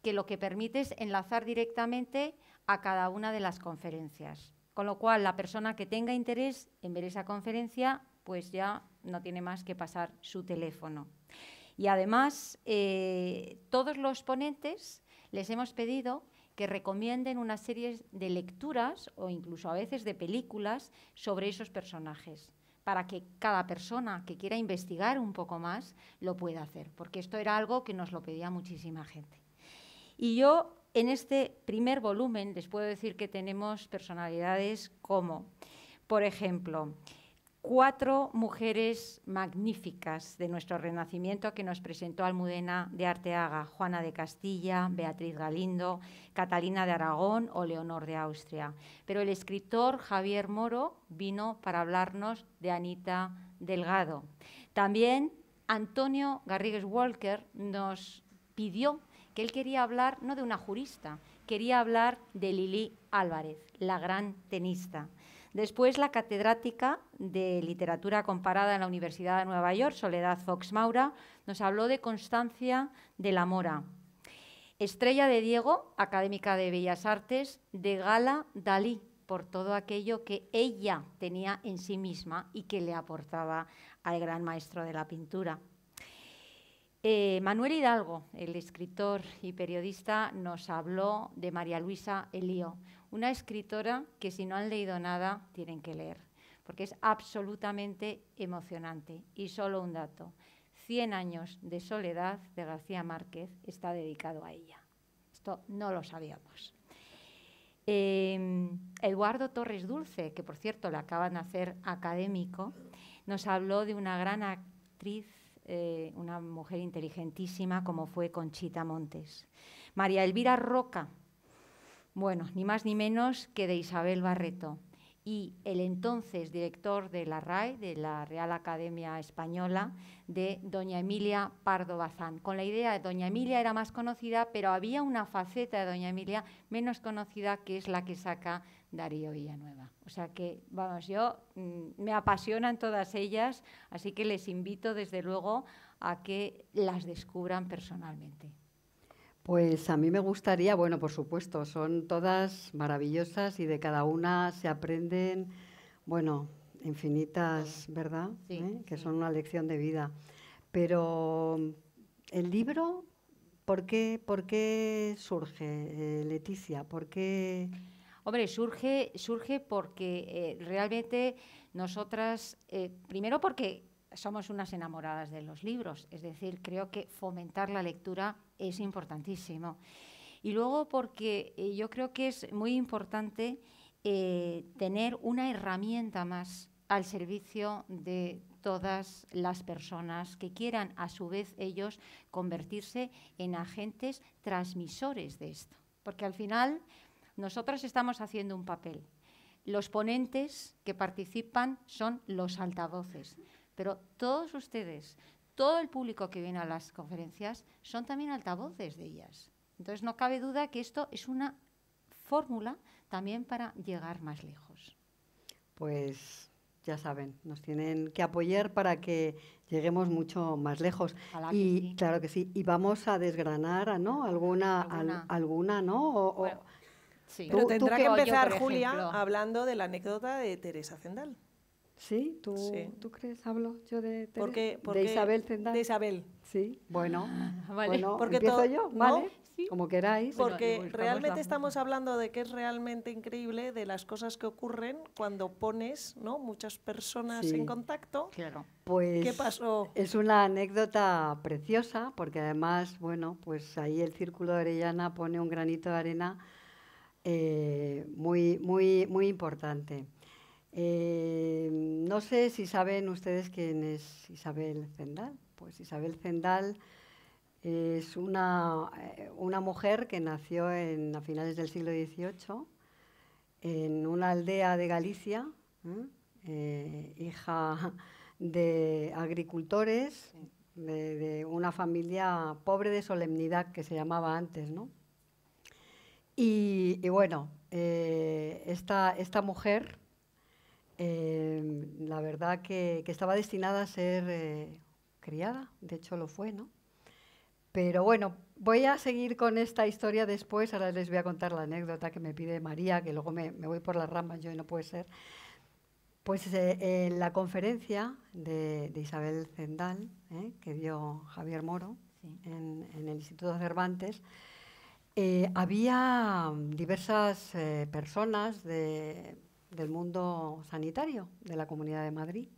C: que lo que permite es enlazar directamente a cada una de las conferencias. Con lo cual, la persona que tenga interés en ver esa conferencia, pues ya no tiene más que pasar su teléfono. Y además, eh, todos los ponentes les hemos pedido que recomienden una serie de lecturas o incluso a veces de películas sobre esos personajes para que cada persona que quiera investigar un poco más lo pueda hacer, porque esto era algo que nos lo pedía muchísima gente. Y yo en este primer volumen les puedo decir que tenemos personalidades como, por ejemplo, cuatro mujeres magníficas de nuestro Renacimiento que nos presentó Almudena de Arteaga, Juana de Castilla, Beatriz Galindo, Catalina de Aragón o Leonor de Austria. Pero el escritor Javier Moro vino para hablarnos de Anita Delgado. También Antonio Garrigues Walker nos pidió que él quería hablar no de una jurista, quería hablar de Lili Álvarez, la gran tenista. Después la catedrática de Literatura Comparada en la Universidad de Nueva York, Soledad Fox Maura, nos habló de Constancia de la Mora. Estrella de Diego, académica de Bellas Artes, de Gala Dalí, por todo aquello que ella tenía en sí misma y que le aportaba al gran maestro de la pintura. Eh, Manuel Hidalgo, el escritor y periodista, nos habló de María Luisa Elío, una escritora que si no han leído nada tienen que leer porque es absolutamente emocionante. Y solo un dato, 100 años de soledad de García Márquez está dedicado a ella. Esto no lo sabíamos. Em, Eduardo Torres Dulce, que por cierto le acaban de hacer académico, nos habló de una gran actriz, eh, una mujer inteligentísima como fue Conchita Montes. María Elvira Roca, bueno, ni más ni menos que de Isabel Barreto y el entonces director de la RAI de la Real Academia Española, de doña Emilia Pardo Bazán. Con la idea de doña Emilia era más conocida, pero había una faceta de doña Emilia menos conocida que es la que saca Darío Villanueva. O sea que, vamos, yo mm, me apasionan todas ellas, así que les invito desde luego a que las descubran personalmente.
B: Pues a mí me gustaría, bueno, por supuesto, son todas maravillosas y de cada una se aprenden, bueno, infinitas, ¿verdad? ¿Eh? Que son una lección de vida. Pero el libro, ¿por qué, surge, eh, Leticia? ¿Por qué?
C: Hombre, surge, surge porque eh, realmente nosotras, primero porque somos unas enamoradas de los libros, es decir, creo que fomentar la lectura es importantísimo. Y luego porque eh, yo creo que es muy importante eh, tener una herramienta más al servicio de todas las personas que quieran, a su vez, ellos convertirse en agentes transmisores de esto. Porque al final nosotros estamos haciendo un papel. Los ponentes que participan son los altavoces pero todos ustedes, todo el público que viene a las conferencias son también altavoces de ellas. Entonces, no cabe duda que esto es una fórmula también para llegar más lejos.
B: Pues ya saben, nos tienen que apoyar para que lleguemos mucho más lejos. y claro que sí, y vamos a desgranar, ¿no? Alguna, alguna, ¿no?
D: tendrá que empezar Julia hablando de la anécdota de Teresa Zendal.
B: Sí, tú, ¿tú crees, hablo yo de, Isabel De Isabel. Sí, bueno, ah, vale. porque empiezo yo, ¿vale? Como queráis. Porque realmente estamos
D: hablando de que es realmente increíble de las cosas que ocurren cuando pones ¿no? muchas personas en contacto. Claro. Pues ¿Qué pasó? Es
B: una anécdota preciosa, porque además, bueno, pues ahí el Círculo de Orellana pone un granito de arena eh, muy, muy, muy importante. Em, no sé si saben ustedes quién es Isabel Zendal. Pues Isabel Zendal es una, eh, mujer que nació en, a finales del siglo XVIII en una aldea de Galicia, eh, hija de agricultores, de, una familia pobre de solemnidad que se llamaba antes, ¿no? Y, bueno, eh, esta mujer Em, la verdad que, estaba destinada a ser eh, criada, de hecho lo fue, ¿no? Pero bueno, voy a seguir con esta historia después, ahora les voy a contar la anécdota que me pide María, que luego me, me voy por las ramas, yo no puede ser. Pues eh, en la conferencia de, Isabel Zendal, eh, que dio Javier Moro en, en, el Instituto Cervantes, había diversas personas de del mundo sanitario de la Comunidad de Madrid.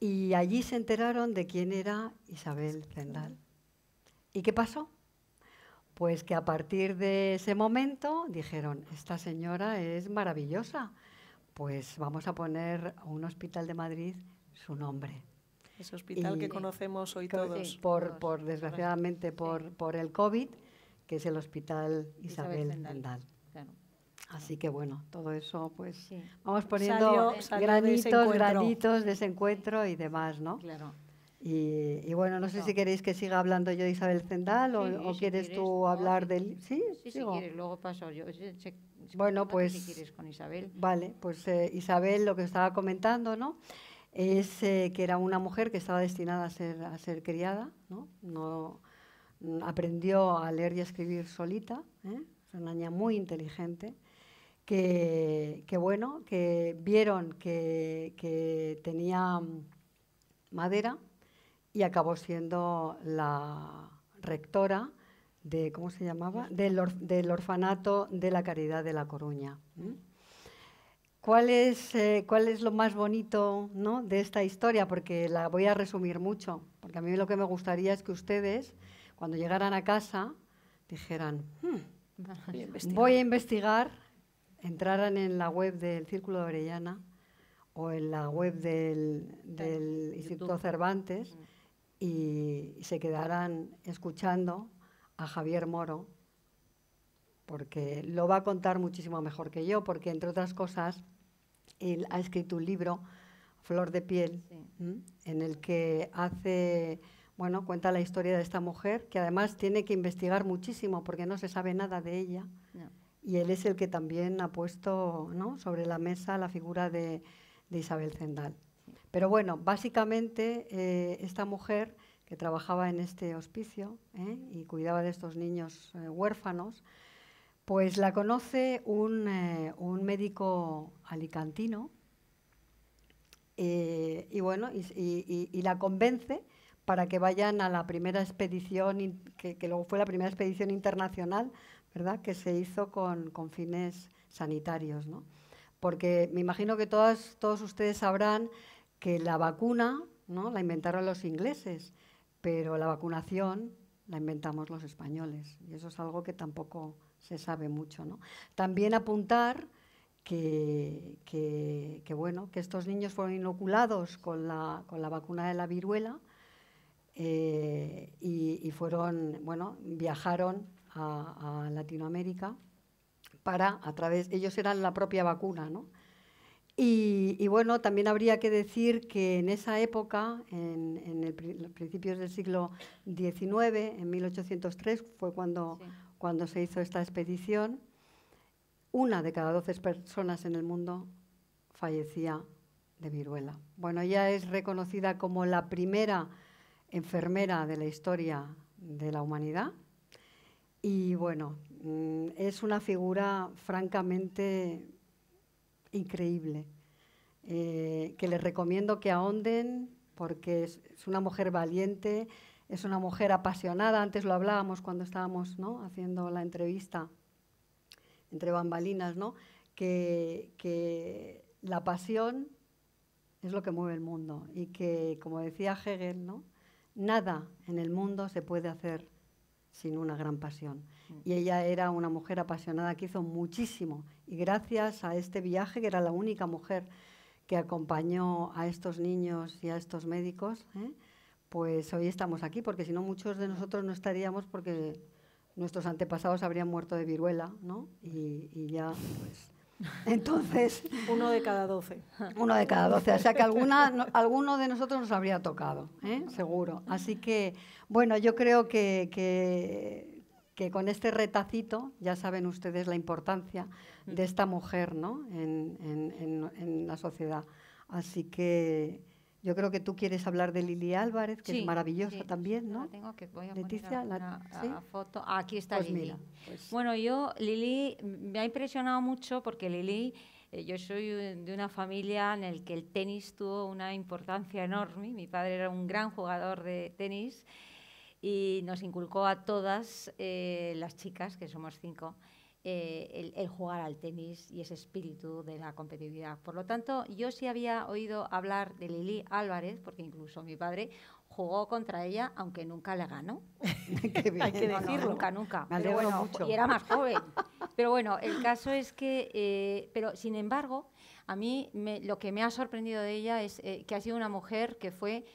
B: Y allí se enteraron de quién era Isabel Zendal. ¿Y qué pasó? Pues que a partir de ese momento dijeron, esta señora es maravillosa, pues vamos a poner a un hospital de Madrid su nombre.
D: Ese hospital que conocemos hoy todos. por, desgraciadamente
B: por, por, el COVID, que es el Hospital Isabel, Así que bueno, todo eso pues vamos poniendo granitos, granitos, de granitos, encuentro y demás, ¿no? Claro. Y, bueno, no, sé si queréis que siga hablando yo de Isabel Zendal o, quieres, tú hablar del... Sí, sí si quieres, luego
C: paso yo. bueno, pues... quieres con Isabel.
B: Vale, pues eh, Isabel lo que estaba comentando, ¿no? Es eh, que era una mujer que estaba destinada a ser, a ser criada, ¿no? no mm, aprendió a leer y a escribir solita, ¿eh? es una niña muy inteligente que, bueno, que vieron que, tenía mm, madera y acabó siendo la rectora de, ¿cómo se llamaba? Del, orfanato de la Caridad de La Coruña. ¿Cuál es, eh, ¿Cuál es, lo más bonito ¿no? de esta historia? Porque la voy a resumir mucho, porque a mí lo que me gustaría es que ustedes, cuando llegaran a casa, dijeran, hmm, voy a investigar entraran en la web del Círculo de Orellana o en la web del, Instituto Cervantes y, se quedarán escuchando a Javier Moro, porque lo va a contar muchísimo mejor que yo, porque entre otras cosas, él ha escrito un libro, Flor de Piel, en el que hace, bueno, cuenta la historia de esta mujer, que además tiene que investigar muchísimo porque no se sabe nada de ella y él es el que también ha puesto sobre la mesa la figura de, Isabel Zendal. Pero bueno, básicamente eh, esta mujer que trabajaba en este hospicio ¿eh? y cuidaba de estos niños eh, huérfanos, pues la conoce un, médico alicantino y, bueno, y, la convence para que vayan a la primera expedición, que luego fue la primera expedición internacional ¿verdad? Que se hizo con, fines sanitarios, Porque me imagino que todos ustedes sabrán que la vacuna ¿no? la inventaron los ingleses, pero la vacunación la inventamos los españoles. Y eso es algo que tampoco se sabe mucho. También apuntar que, bueno, que estos niños fueron inoculados con la, vacuna de la viruela eh, y, y, fueron, bueno, viajaron a, Latinoamérica para, a través, ellos eran la propia vacuna, ¿no? Y, bueno, también habría que decir que en esa época, en, los principios del siglo XIX, en 1803, fue cuando, cuando se hizo esta expedición, una de cada doce personas en el mundo fallecía de viruela. Bueno, ella es reconocida como la primera enfermera de la historia de la humanidad y bueno, mm, es una figura francamente increíble, eh, que les recomiendo que ahonden porque es, una mujer valiente, es una mujer apasionada, antes lo hablábamos cuando estábamos ¿no? haciendo la entrevista entre bambalinas, ¿no? que, que la pasión es lo que mueve el mundo y que, como decía Hegel, ¿no? nada en el mundo se puede hacer sin una gran pasión. Mm. Y ella era una mujer apasionada que hizo muchísimo. Y gracias a este viaje, que era la única mujer que acompañó a estos niños y a estos médicos, ¿eh? pues hoy estamos aquí, porque si no muchos de nosotros no estaríamos porque nuestros antepasados habrían muerto de viruela, ¿no? Y, y ya, pues, entonces... uno de cada doce. Uno de cada doce. O sea que alguna, alguno de nosotros nos habría tocado, ¿eh? seguro. Así que, bueno, yo creo que, que, con este retacito ya saben ustedes la importancia de esta mujer ¿no? en la sociedad. Así que... Yo creo que tú quieres hablar de Lili Álvarez, que es maravillosa también, ¿no?
C: tengo que poner la, foto. Ah, aquí está pues Lili. Pues bueno, yo Lili me ha impresionado mucho porque Lili eh, yo soy de una familia en la que el tenis tuvo una importancia enorme. Mi padre era un gran jugador de tenis y nos inculcó a todas eh, las chicas, que somos cinco, eh, el, jugar al tenis y ese espíritu de la competitividad. Por lo tanto, yo sí había oído hablar de Lili Álvarez, porque incluso mi padre jugó contra ella, aunque nunca le ganó. Hay que decirlo. nunca, nunca. bueno, Y era más joven. Pero bueno, el caso es que, eh, pero sin embargo, a mí lo que me ha sorprendido de ella es eh, que ha sido una mujer que fue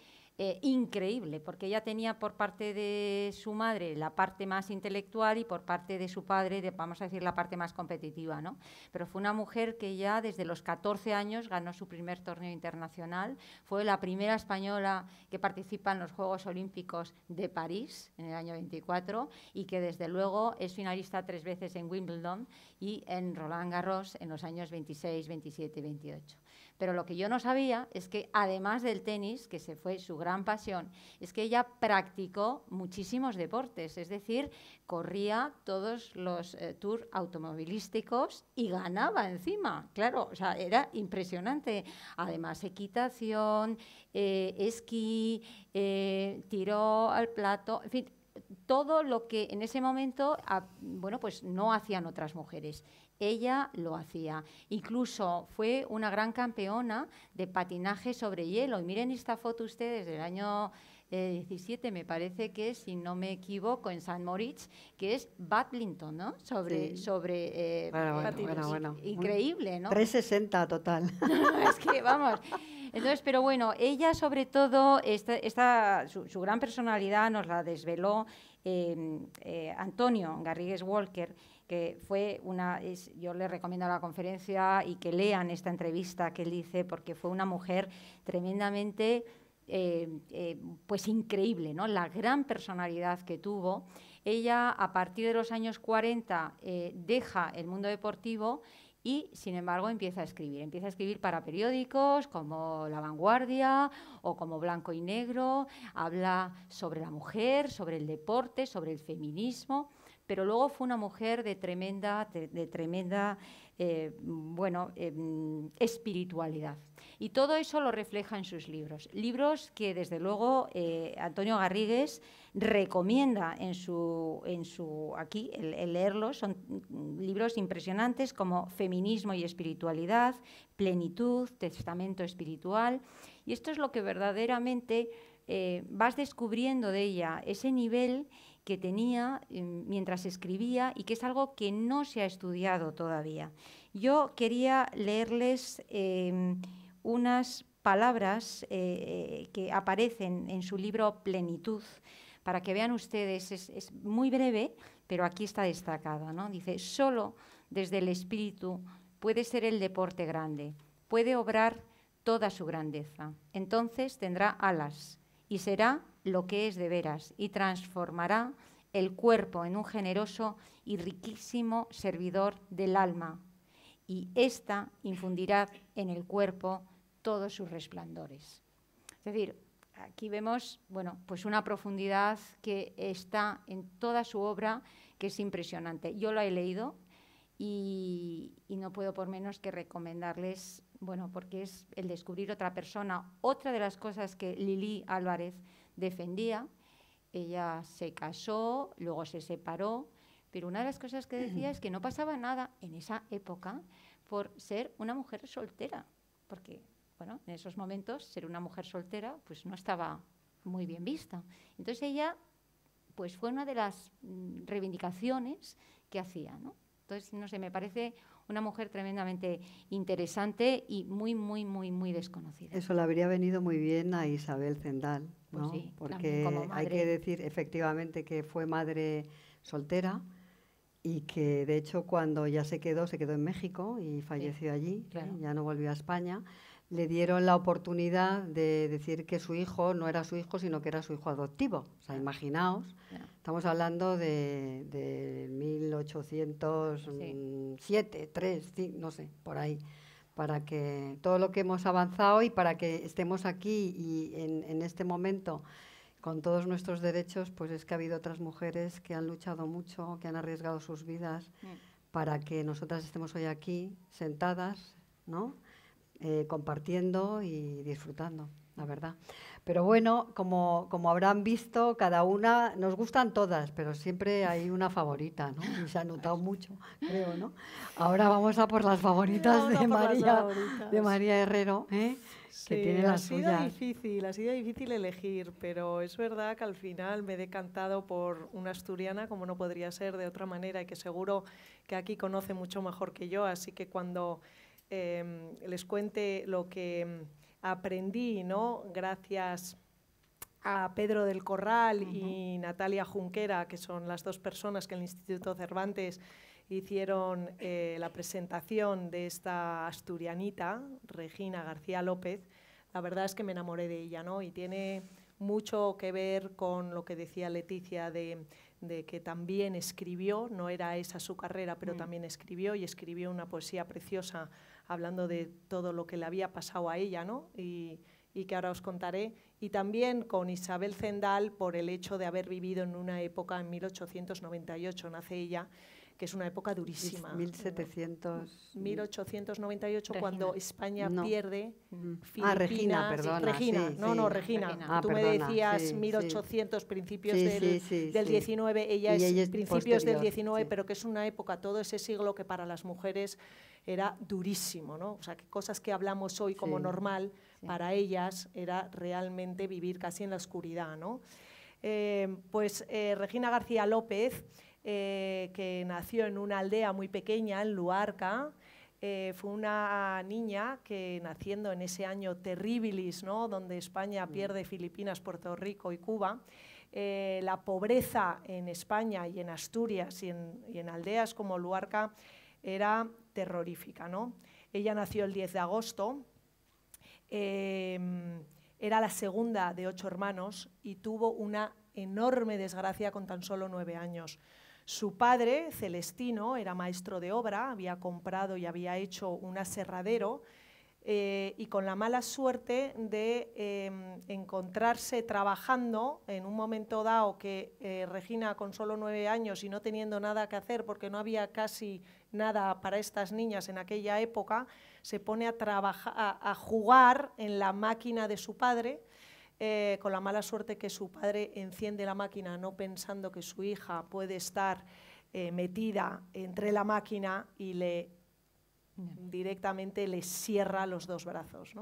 C: eh, increíble, porque ella tenía por parte de su madre la parte más intelectual y por parte de su padre, vamos a decir, la parte más competitiva. ¿no? Pero fue una mujer que ya desde los 14 años ganó su primer torneo internacional, fue la primera española que participa en los Juegos Olímpicos de París en el año 24 y que desde luego es finalista tres veces en Wimbledon y en Roland Garros en los años 26, 27 y 28. Pero lo que yo no sabía es que además del tenis, que se fue su gran pasión, es que ella practicó muchísimos deportes, es decir, corría todos los eh, tours automovilísticos y ganaba encima. Claro, o sea, era impresionante. Además, equitación, eh, esquí, eh, tiro al plato, en fin, todo lo que en ese momento, ah, bueno, pues no hacían otras mujeres ella lo hacía. Incluso fue una gran campeona de patinaje sobre hielo. Y miren esta foto ustedes del año 17, eh, me parece que, si no me equivoco, en San Moritz, que es Badminton, ¿no? Sobre, sobre eh, Increíble, ¿no?
B: 360 total.
C: es que, vamos. Entonces, pero bueno, ella sobre todo, su, gran personalidad nos la desveló eh, Antonio Garrigues Walker, que fue una, yo les recomiendo la conferencia y que lean esta entrevista que él dice, porque fue una mujer tremendamente, eh, eh, pues increíble, La gran personalidad que tuvo. Ella, a partir de los años 40, eh, deja el mundo deportivo y sin embargo empieza a escribir. Empieza a escribir para periódicos como La Vanguardia o como Blanco y Negro, habla sobre la mujer, sobre el deporte, sobre el feminismo pero luego fue una mujer de tremenda, de, tremenda eh, bueno, eh, espiritualidad. Y todo eso lo refleja en sus libros. Libros que, desde luego, eh, Antonio Garrigues recomienda en su, en su, aquí el, el leerlos. Son libros impresionantes como Feminismo y Espiritualidad, Plenitud, Testamento Espiritual. Y esto es lo que verdaderamente vas descubriendo de ella, ese nivel que tenía em, mientras escribía y que es algo que no se ha estudiado todavía. Yo quería leerles em, unas palabras eh, que aparecen en su libro Plenitud, para que vean ustedes, es, muy breve, pero aquí está destacado. ¿no? Dice, solo desde el espíritu puede ser el deporte grande, puede obrar toda su grandeza. Entonces tendrá alas y será lo que es de veras y transformará el cuerpo en un generoso y riquísimo servidor del alma, y ésta infundirá en el cuerpo todos sus resplandores. Es decir, aquí vemos bueno, pues una profundidad que está en toda su obra, que es impresionante. Yo lo he leído y, y no puedo por menos que recomendarles bueno, porque es el descubrir otra persona. Otra de las cosas que Lili Álvarez defendía, ella se casó, luego se separó, pero una de las cosas que decía es que no pasaba nada en esa época por ser una mujer soltera, porque bueno, en esos momentos ser una mujer soltera pues no estaba muy bien vista. Entonces ella pues fue una de las mm, reivindicaciones que hacía, Entonces no sé, me parece una mujer tremendamente interesante y muy, muy, muy, muy desconocida.
B: Eso le habría venido muy bien a Isabel Zendal, pues Porque hay que decir efectivamente que fue madre soltera y que de hecho cuando ya se quedó, se quedó en México y falleció allí, ya no volvió a España le dieron la oportunidad de decir que su hijo no era su hijo, sino que era su hijo adoptivo. O sea, imaginaos, estamos hablando de, 1807, 3, no sé, por ahí, para que todo lo que hemos avanzado y para que estemos aquí y en, este momento con todos nuestros derechos, pues es que ha habido otras mujeres que han luchado mucho, que han arriesgado sus vidas mm. para que nosotras estemos hoy aquí sentadas, ¿no? Eh, compartiendo y disfrutando, la verdad. Pero bueno, como, como habrán visto, cada una, nos gustan todas, pero siempre hay una favorita, ¿no? Y se ha notado mucho, creo, ¿no? Ahora vamos a por las favoritas de, María, de María Herrero, ¿eh? que tiene la ha sido
D: difícil, ha sido difícil elegir, pero es verdad que al final me he decantado por una asturiana, como no podría ser de otra manera, y que seguro que aquí conoce mucho mejor que yo, así que cuando Em, les cuente lo que em, aprendí, ¿no? Gracias a Pedro del Corral y Natalia Junquera, que son las dos personas que en el Instituto Cervantes hicieron eh, la presentación de esta asturianita, Regina García López, la verdad es que me enamoré de ella, ¿no? Y tiene mucho que ver con lo que decía Leticia de, que también escribió, no era esa su carrera, pero mm. también escribió y escribió una poesía preciosa hablando de todo lo que le había pasado a ella, ¿no? Y, y que ahora os contaré, y también con Isabel Zendal por el hecho de haber vivido en una época, en 1898 nace ella, que es una época durísima.
B: 1700.
D: 1898, mm. cuando España pierde. Mm. Ah, Regina, perdona. Regina, no, no, Regina. Tú ah, me decías 1800, principios del, del 19, ella, es, principios del 19, pero que es una época, todo ese siglo que para las mujeres era durísimo, ¿no? O sea, que cosas que hablamos hoy como normal, para ellas era realmente vivir casi en la oscuridad, ¿no? Eh, pues eh, Regina García López. Eh, que nació en una aldea muy pequeña, en Luarca. Eh, fue una niña que naciendo en ese año terribilis, donde España mm. pierde Filipinas, Puerto Rico y Cuba, eh, la pobreza en España y en Asturias y en, aldeas como Luarca era terrorífica. Ella nació el 10 de agosto, em, era la segunda de ocho hermanos y tuvo una enorme desgracia con tan solo nueve años. Su padre, Celestino, era maestro de obra, había comprado y había hecho un aserradero eh, y con la mala suerte de em, encontrarse trabajando en un momento dado que eh, Regina con solo nueve años y no teniendo nada que hacer porque no había casi nada para estas niñas en aquella época, se pone a, a jugar en la máquina de su padre eh, con la mala suerte que su padre enciende la máquina no pensando que su hija puede estar eh, metida entre la máquina y le directamente le cierra los dos brazos.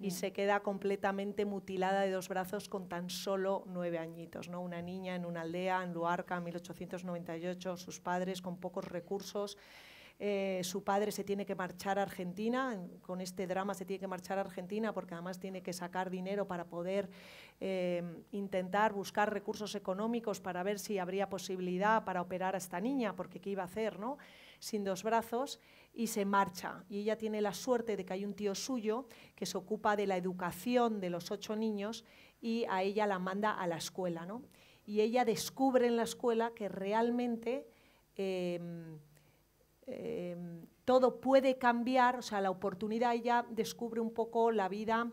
D: y se queda completamente mutilada de dos brazos con tan solo nueve añitos. ¿no? Una niña en una aldea, en Luarca, 1898, sus padres con pocos recursos. Eh, su padre se tiene que marchar a Argentina, con este drama se tiene que marchar a Argentina porque además tiene que sacar dinero para poder em, intentar buscar recursos económicos para ver si habría posibilidad para operar a esta niña, porque qué iba a hacer, ¿no? Sin dos brazos y se marcha. Y ella tiene la suerte de que hay un tío suyo que se ocupa de la educación de los ocho niños y a ella la manda a la escuela, ¿no? Y ella descubre en la escuela que realmente em, Em, todo puede cambiar, o sea, la oportunidad ella descubre un poco la vida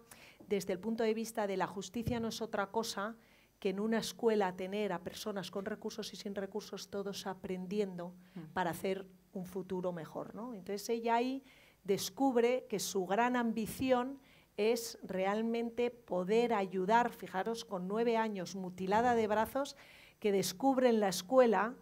D: desde el punto de vista de la justicia no es otra cosa que en una escuela tener a personas con recursos y sin recursos todos aprendiendo mm. para hacer un futuro mejor. ¿no? Entonces ella ahí descubre que su gran ambición es realmente poder ayudar, fijaros, con nueve años mutilada de brazos, que descubre en la escuela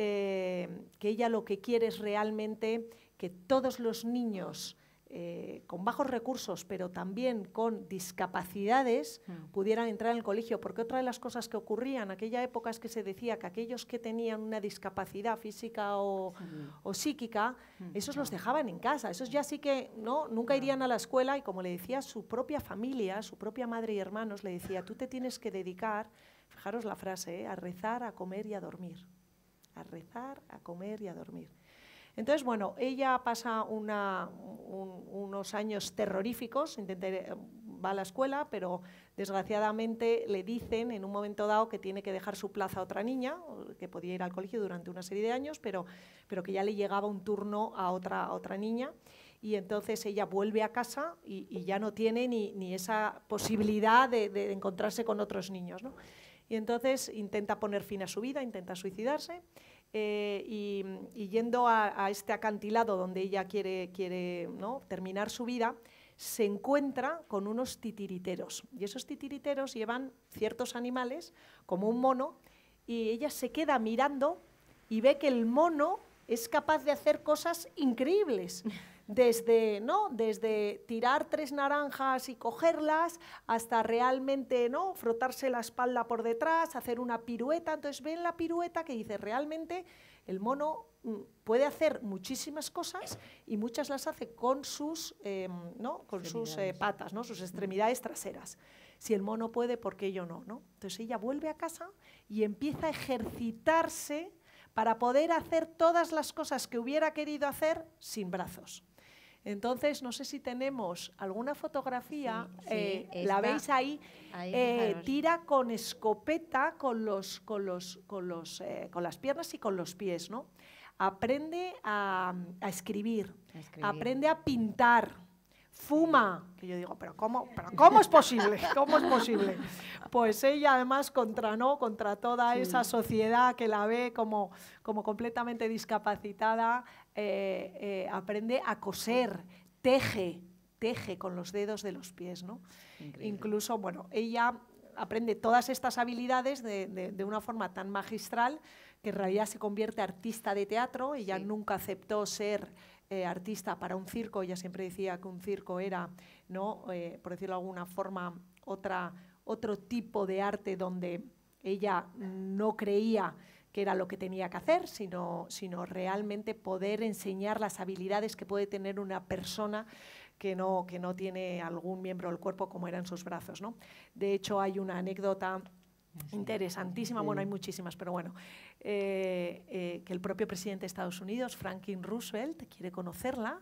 D: eh, que ella lo que quiere es realmente que todos los niños eh, con bajos recursos, pero también con discapacidades, mm. pudieran entrar al colegio. Porque otra de las cosas que ocurrían en aquella época es que se decía que aquellos que tenían una discapacidad física o, psíquica, mm. esos los dejaban en casa. Esos ya sí que no, nunca mm. irían a la escuela y como le decía su propia familia, su propia madre y hermanos, le decía, tú te tienes que dedicar, fijaros la frase, ¿eh? a rezar, a comer y a dormir a rezar, a comer y a dormir. Entonces, bueno, ella pasa una, unos años terroríficos, va a la escuela, pero desgraciadamente le dicen en un momento dado que tiene que dejar su plaza a otra niña, que podía ir al colegio durante una serie de años, pero, pero que ya le llegaba un turno a otra, otra niña. Y entonces ella vuelve a casa y, ya no tiene ni, esa posibilidad de, de, encontrarse con otros niños. ¿no? Y entonces intenta poner fin a su vida, intenta suicidarse eh, y, yendo a, este acantilado donde ella quiere, quiere terminar su vida, se encuentra con unos titiriteros. Y esos titiriteros llevan ciertos animales, como un mono, y ella se queda mirando y ve que el mono es capaz de hacer cosas increíbles. desde, ¿no? desde tirar tres naranjas y cogerlas hasta realmente ¿no? frotarse la espalda por detrás, hacer una pirueta. Entonces ven la pirueta que dice, realmente el mono mm, puede hacer muchísimas cosas y muchas las hace con sus, em, ¿no? con sus eh, patas, sus extremidades traseras. Si el mono puede, ¿por qué yo no? no? Entonces ella vuelve a casa y empieza a ejercitarse para poder hacer todas las cosas que hubiera querido hacer sin brazos. Entonces, no sé si tenemos alguna fotografía, eh, la veis ahí, eh, tira con escopeta con, los, con, los, con, los, eh, con las piernas y con los pies, ¿no? Aprende a, escribir, aprende a pintar, fuma, que yo digo, pero ¿cómo, cómo es posible? ¿Cómo es posible? Pues ella además contra no, contra toda esa sociedad que la ve como, como completamente discapacitada, eh, eh, aprende a coser, teje, teje con los dedos de los pies, ¿no? Incluso, bueno, ella aprende todas estas habilidades de, una forma tan magistral que en realidad se convierte artista de teatro. Ella nunca aceptó ser eh, artista para un circo. Ella siempre decía que un circo era, ¿no? por decirlo de alguna forma, otra, otro tipo de arte donde ella no creía que era lo que tenía que hacer, sino, sino realmente poder enseñar las habilidades que puede tener una persona que no, que no tiene algún miembro del cuerpo como eran sus brazos. ¿no? De hecho, hay una anécdota interesantísima, bueno, hay muchísimas, pero bueno, eh, eh, que el propio presidente de Estados Unidos, Franklin Roosevelt, quiere conocerla.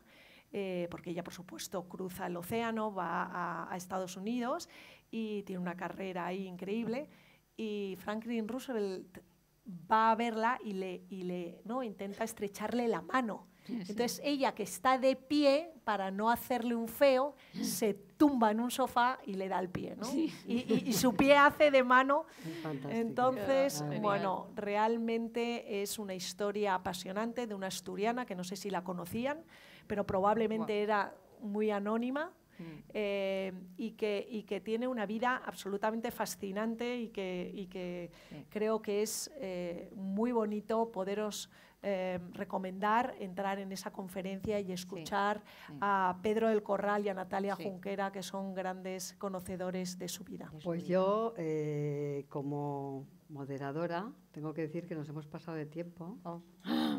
D: Eh, porque ella, por supuesto, cruza el océano, va a, a Estados Unidos y tiene una carrera ahí increíble. Y Franklin Roosevelt va a verla y le, ¿no? intenta estrecharle la mano. Entonces ella que está de pie para no hacerle un feo, se tumba en un sofá y le da el pie, Y, su pie hace de mano. Entonces, bueno, realmente es una historia apasionante de una asturiana que no sé si la conocían, pero probablemente era muy anónima, Mm. Eh, y, que, que tiene una vida absolutamente fascinante y que, que creo que es eh, muy bonito poderos eh, recomendar entrar en esa conferencia y escuchar a Pedro del Corral y a Natalia Junquera, que son grandes conocedores de su vida.
B: Pues yo, como moderadora, tengo que decir que nos hemos pasado de tiempo. Oh.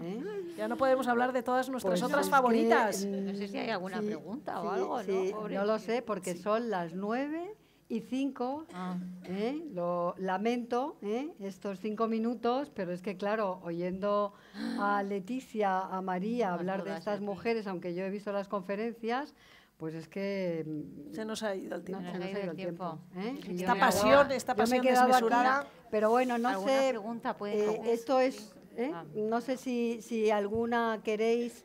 D: ¿Eh? Ya no podemos hablar de todas nuestras pues otras favoritas. Mm, no sé si hay alguna pregunta o algo. ¿no? no, lo
B: sé, porque son las nueve y cinco. Ah. ¿eh? Lo lamento ¿eh? estos cinco minutos, pero es que, claro, oyendo a Leticia, a María hablar de estas mujeres, aunque yo he visto las conferencias, pues es que. Mm, se nos ha ido el tiempo. se nos ha ido Esta pasión, esta pasión desmesurada. pero bueno, no sé. Pregunta eh, esto es. ¿eh? Ah. No sé si, si, alguna queréis.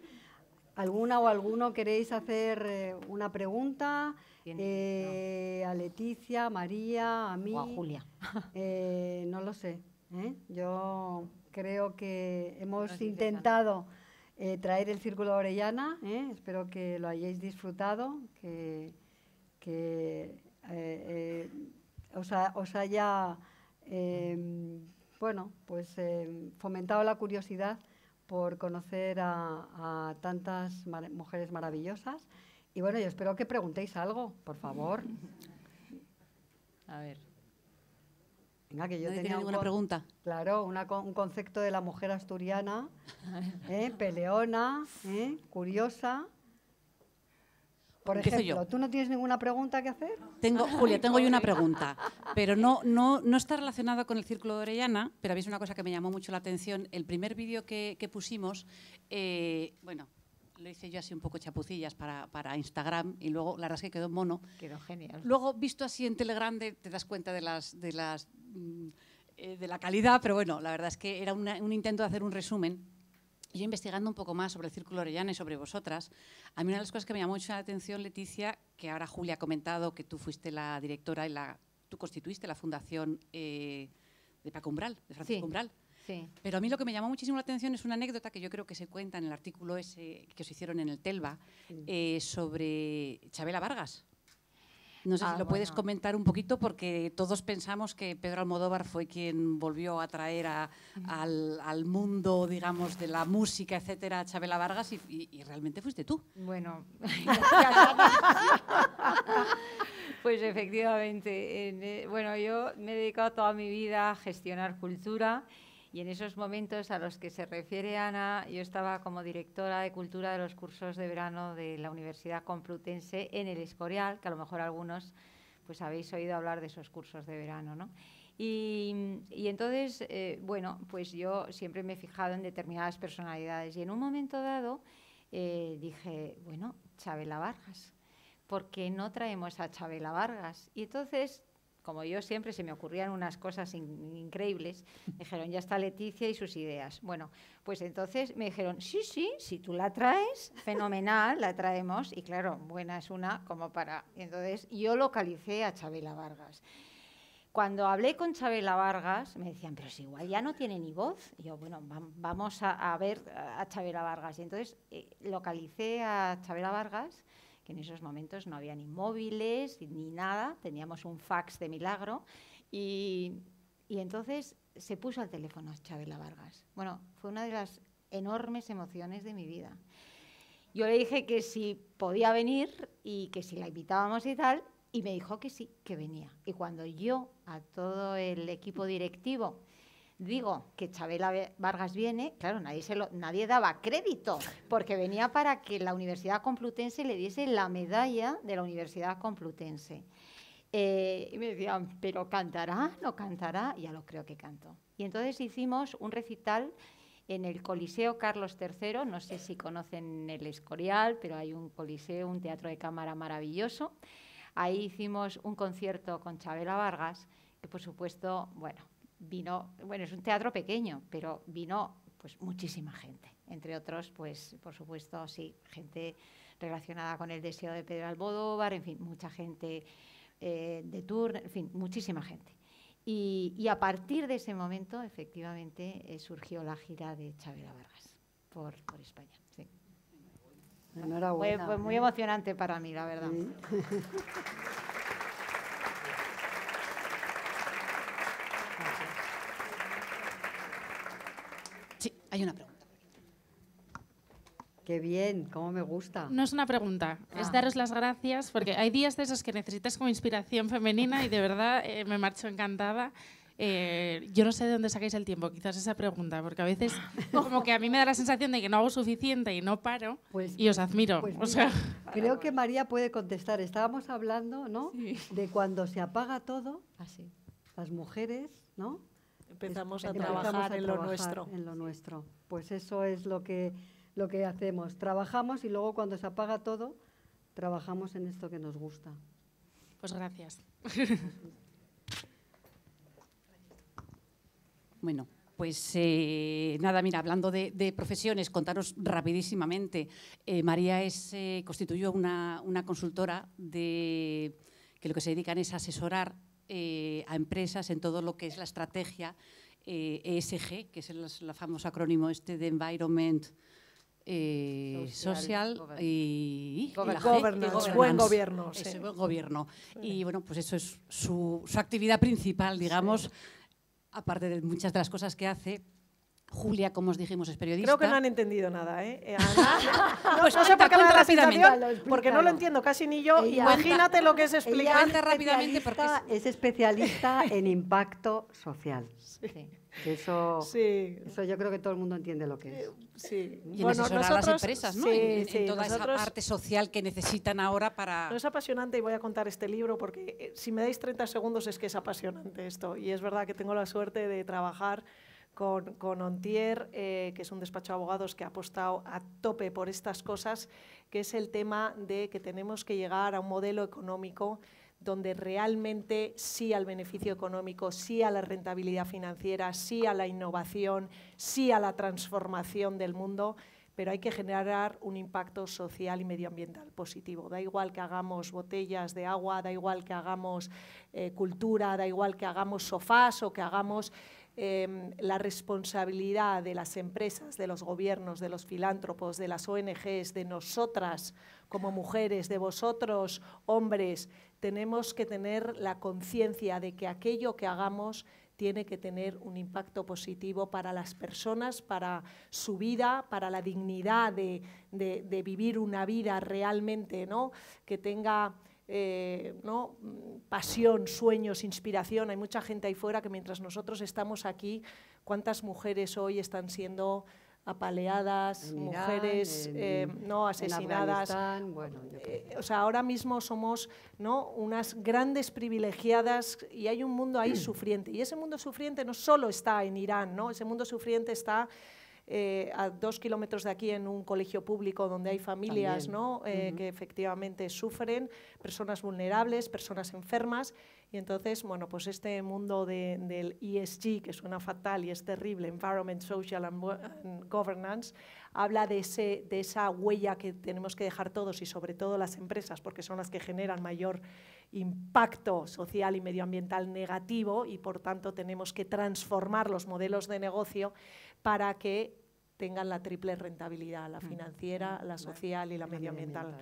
B: ¿Alguna o alguno queréis hacer eh, una pregunta? Eh, a Leticia, a María, a mí. O a Julia. no lo sé. Yo creo que hemos intentado. Eh, traer el Círculo Orellana. Eh, espero que lo hayáis disfrutado, que, eh, os, haya em, bueno, pues, em, fomentado la curiosidad por conocer a, tantas mujeres maravillosas. Y bueno, yo espero que preguntéis algo, por favor. A ver. Venga, que yo tenía alguna pregunta. Claro, un concepto de la mujer asturiana, ¿eh? peleona, ¿eh? curiosa.
A: Por ejemplo,
B: ¿tú no tienes ninguna pregunta que hacer? Tengo, Julia, tengo yo una
A: pregunta, pero no, no, no está relacionada con el Círculo de Orellana, pero habéis una cosa que me llamó mucho la atención. El primer vídeo que, pusimos, eh, bueno, lo hice yo así un poco chapucillas para, para, Instagram y luego la verdad es que quedó mono. Quedó genial. Luego, visto así en Telegram te das cuenta de las... De las mm, eh, de la calidad, pero bueno, la verdad es que era un intento de hacer un resumen yo investigando un poco más sobre el Círculo Orellana y sobre vosotras, a mí una de las cosas que me llamó mucho la atención, Leticia, que ahora Julia ha comentado que tú fuiste la directora y la, tú constituiste la fundación eh, de Paco Umbral, de Francisco sí. Umbral. Pero a mí lo que me llamó muchísimo la atención es una anécdota que yo creo que se cuenta en el artículo ese que os hicieron en el Telva eh, sobre Chabela Vargas. No sé si ah, lo puedes comentar un poquito porque todos pensamos que Pedro Almodóvar fue quien volvió a traer al, mundo, digamos, de la música, etcétera, a Chabela Vargas y, y realmente fuiste tú. Bueno,
C: pues efectivamente. Eh, bueno, yo me he dedicado toda mi vida a gestionar cultura y en esos momentos a los que se refiere Ana, yo estaba como directora de cultura de los cursos de verano de la Universidad Complutense en el Escorial, que a lo mejor algunos pues habéis oído hablar de esos cursos de verano, ¿no? Y, entonces, eh, bueno, pues yo siempre me he fijado en determinadas personalidades y en un momento dado eh, dije, bueno, Chabela Vargas, ¿por qué no traemos a Chabela Vargas? Y entonces como yo siempre, se me ocurrían unas cosas increíbles. Me dijeron, ya está Leticia y sus ideas. Bueno, pues entonces me dijeron, sí, sí, si tú la traes, fenomenal, la traemos. Y claro, buena es una como para... Entonces yo localicé a Chabela Vargas. Cuando hablé con Chabela Vargas, me decían, pero si igual ya no tiene ni voz. yo, bueno, vamos a, ver a Chabela Vargas. Y entonces eh, localicé a Chabela Vargas que en esos momentos no había ni móviles ni nada, teníamos un fax de milagro. Y, entonces se puso al teléfono a Chabela Vargas. Bueno, fue una de las enormes emociones de mi vida. Yo le dije que si podía venir y que si la invitábamos y tal, y me dijo que sí, que venía. Y cuando yo a todo el equipo directivo digo que Chabela Vargas viene, claro, nadie, daba crédito, porque venía para que la Universidad Complutense le diese la medalla de la Universidad Complutense. Eh, y me decían, ¿pero cantará? ¿No cantará? ya lo creo que cantó. Y entonces hicimos un recital en el Coliseo Carlos III, no sé si conocen el Escorial, pero hay un coliseo, un teatro de cámara maravilloso. Ahí hicimos un concierto con Chabela Vargas, que por supuesto, bueno, vino, bueno, es un teatro pequeño, pero vino pues muchísima gente. Entre otros, pues por supuesto, sí, gente relacionada con el deseo de Pedro Almodóvar, en fin, mucha gente eh, de tour, en fin, muchísima gente. Y, a partir de ese momento, efectivamente, eh, surgió la gira de Chabela Vargas por, España. Fue, muy emocionante para mí, la verdad.
A: Hay una pregunta.
B: Qué bien, cómo me gusta. No es una pregunta, es ah. daros
A: las gracias, porque hay días de esos que necesitas como inspiración femenina y de verdad eh, me marcho encantada. Eh, yo no sé de dónde sacáis el tiempo, quizás esa pregunta, porque a veces como que a mí me da la sensación de que no hago suficiente y no paro pues y os admiro. Pues
B: creo que María puede contestar. Estábamos hablando, ¿no? De cuando se apaga todo, Así. Ah, las mujeres, ¿no?
D: empezamos, a trabajar, en, lo nuestro.
B: en lo nuestro. Pues eso es lo que, lo que hacemos. Trabajamos y luego cuando se apaga todo, trabajamos en esto que nos gusta. Pues gracias. Bueno,
A: pues eh, nada, mira, hablando de, profesiones, contaros rapidísimamente. Eh, María es, eh, constituyó una, consultora de, que lo que se dedican es a asesorar eh, a empresas en todo lo que es la estrategia ESG, eh, e que es el, famoso acrónimo este de Environment eh, Social, y, Governance, buen gobierno. gobierno. Y bueno, pues eso es su, actividad principal, digamos, aparte de muchas de las cosas que hace, Julia, como os dijimos, es periodista. Creo que no han entendido nada, ¿eh? Eh,
D: no, sé por qué me porque no lo entiendo casi ni yo. Imagínate lo que es explicar. Ella rápidamente porque
B: es... especialista en impacto social. Sí. Eso, sí. yo creo que todo el mundo entiende lo que es. Eh, sí. Y en bueno, las empresas, ¿no?
D: en, toda esa parte
A: social que necesitan ahora para... No es
D: apasionante y voy a contar este libro porque si me dais 30 segundos es que es apasionante esto. Y es verdad que tengo la suerte de trabajar con, Ontier, eh, que es un despacho de abogados que ha apostado a tope por estas cosas, que es el tema de que tenemos que llegar a un modelo económico donde realmente sí al beneficio económico, sí a la rentabilidad financiera, sí a la innovación, sí a la transformación del mundo, pero hay que generar un impacto social y medioambiental positivo. Da igual que hagamos botellas de agua, da igual que hagamos eh, cultura, da igual que hagamos sofás o que hagamos Em, la responsabilidad de las empresas, de los gobiernos, de los filántropos, de las ONGs, de nosotras como mujeres, de vosotros hombres, tenemos que tener la conciencia de que aquello que hagamos tiene que tener un impacto positivo para las personas, para su vida, para la dignidad de, de vivir una vida realmente, ¿no? que tenga eh, ¿no? pasión, sueños, inspiración. Hay mucha gente ahí fuera que mientras nosotros estamos aquí, ¿cuántas mujeres hoy están siendo apaleadas, mujeres eh, no asesinadas. Eh, o sea, ahora mismo somos ¿no? unas grandes privilegiadas y hay un mundo ahí sufriente. Y ese mundo sufriente no solo está en Irán, ¿no? ese mundo sufriente está eh, a dos kilómetros de aquí en un colegio público donde hay familias ¿no? Eh, que efectivamente sufren, personas vulnerables, personas enfermas. Y entonces, bueno, pues este mundo del ESG, que suena fatal y es terrible, Environment, Social and, and Governance, habla de, ese, de esa huella que tenemos que dejar todos y sobre todo las empresas, porque son las que generan mayor impacto social y medioambiental negativo y por tanto tenemos que transformar los modelos de negocio para que tengan la triple rentabilidad, la mm, financiera, mm, la social y la medioambiental.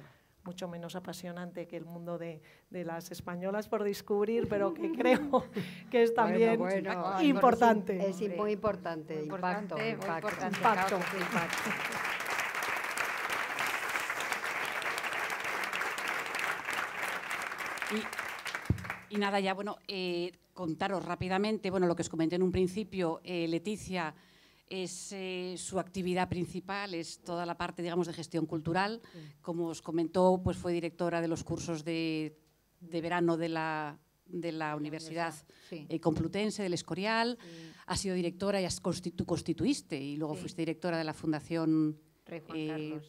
D: Mucho menos apasionante que el mundo de, de las españolas por descubrir, pero que creo que es también importante. Es, muy importante, impacto, importante, impacto, impacto. impacto.
A: Y, nada, ya, bueno, eh, contaros rápidamente, bueno, lo que os comenté en un principio, eh, Leticia es, eh, su actividad principal es toda la parte, digamos, de gestión cultural. Como os comentó, pues fue directora de los cursos de, de verano de la, de la, Universidad, eh, Complutense, del Escorial. Ha sido directora, y constituiste y luego fuiste directora de la Fundación Rey eh,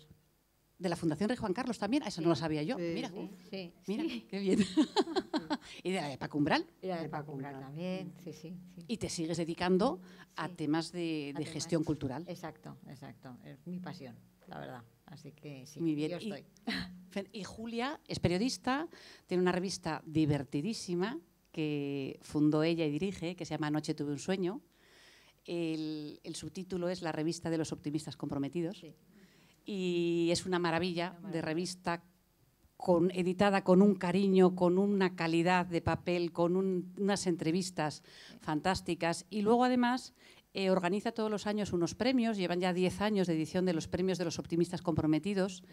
A: de la Fundación Rey Juan Carlos también. eso no lo sabía yo. mira, sí, mira, qué bien. y de la de Pacumbral. Y la de Pacumbral también, sí, sí. Y te sigues dedicando a temas de, gestión cultural. Exacto, exacto. Es mi pasión, la verdad. Así que
C: sí, yo estoy.
A: Y, Julia es periodista, tiene una revista divertidísima que fundó ella y dirige, que se llama Anoche tuve un sueño. El, el subtítulo es La revista de los optimistas comprometidos. Sí y es una maravilla de revista con, editada con un cariño, con una calidad de papel, con unas entrevistas fantásticas y luego además eh, organiza todos los años unos premios, llevan ya 10 años de edición de los premios de los optimistas comprometidos.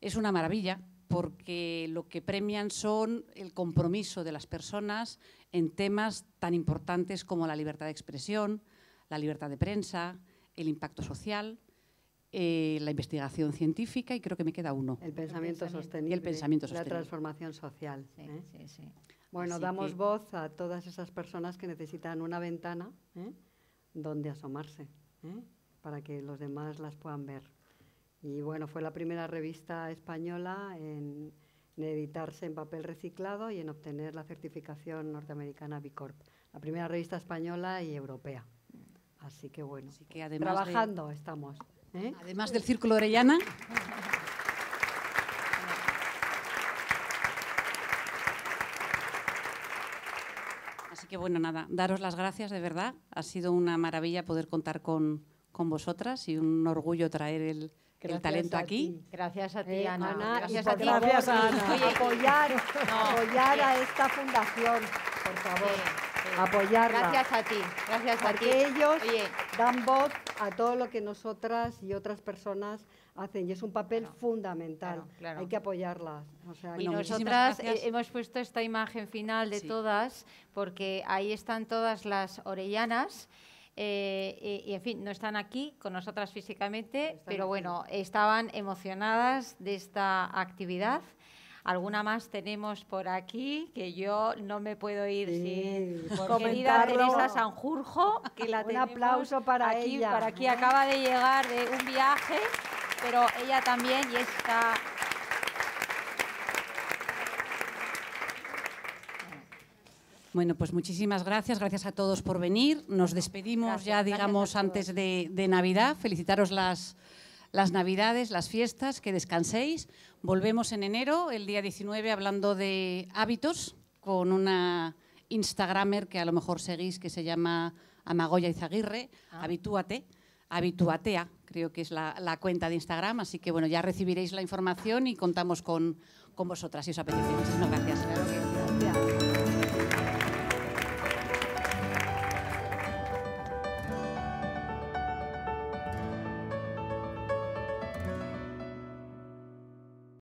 A: Es una maravilla porque lo que premian son el compromiso de las personas en temas tan importantes como la libertad de expresión, la libertad de prensa, el impacto social eh, la investigación científica y creo que me queda uno. El pensamiento, sostenible. Y el pensamiento La transformación social. ¿eh?
B: Bueno, damos voz a todas esas personas que necesitan una ventana ¿eh? donde asomarse para que los demás las puedan ver. Y bueno, fue la primera revista española en, editarse en papel reciclado y en obtener la certificación norteamericana B Corp. La primera revista española y europea. Mm. Así que bueno, trabajando estamos. ¿eh?
A: Además del Círculo Orellana. Así que bueno, nada, daros las gracias de verdad. Ha sido una maravilla poder contar con, vosotras y un orgullo traer el, talento aquí.
C: Gracias a ti, eh, Ana. Gracias, a ti. Gracias a Apoyar, apoyar a esta
B: fundación, por favor. Apoyarla. Gracias a ti. Gracias a ti. ellos dan voz a todo lo que nosotras y otras personas hacen y es un papel fundamental. Hay que apoyarlas. y nosotras eh,
C: hemos puesto esta imagen final de todas porque ahí están todas las orellanas. Eh, y, en fin, no están aquí con nosotras físicamente, pero bueno, estaban emocionadas de esta actividad. Alguna más tenemos por aquí que yo no me puedo ir sin por Teresa Sanjurjo, que la Un aplauso para aquí, ella. Para aquí acaba de llegar de un viaje, pero ella también y está
A: Bueno, pues muchísimas gracias, gracias a todos por venir. Nos despedimos ya, digamos, antes de, Navidad. Felicitaros las, las navidades, las fiestas, que descanséis. Volvemos en enero, el día 19, hablando de hábitos, con una Instagramer que a lo mejor seguís, que se llama Amagoya Izaguirre, ah. Habitúate, Habituatea, creo que es la, cuenta de Instagram, así que bueno, ya recibiréis la información y contamos con, con vosotras y os apetece. Muchísimas gracias.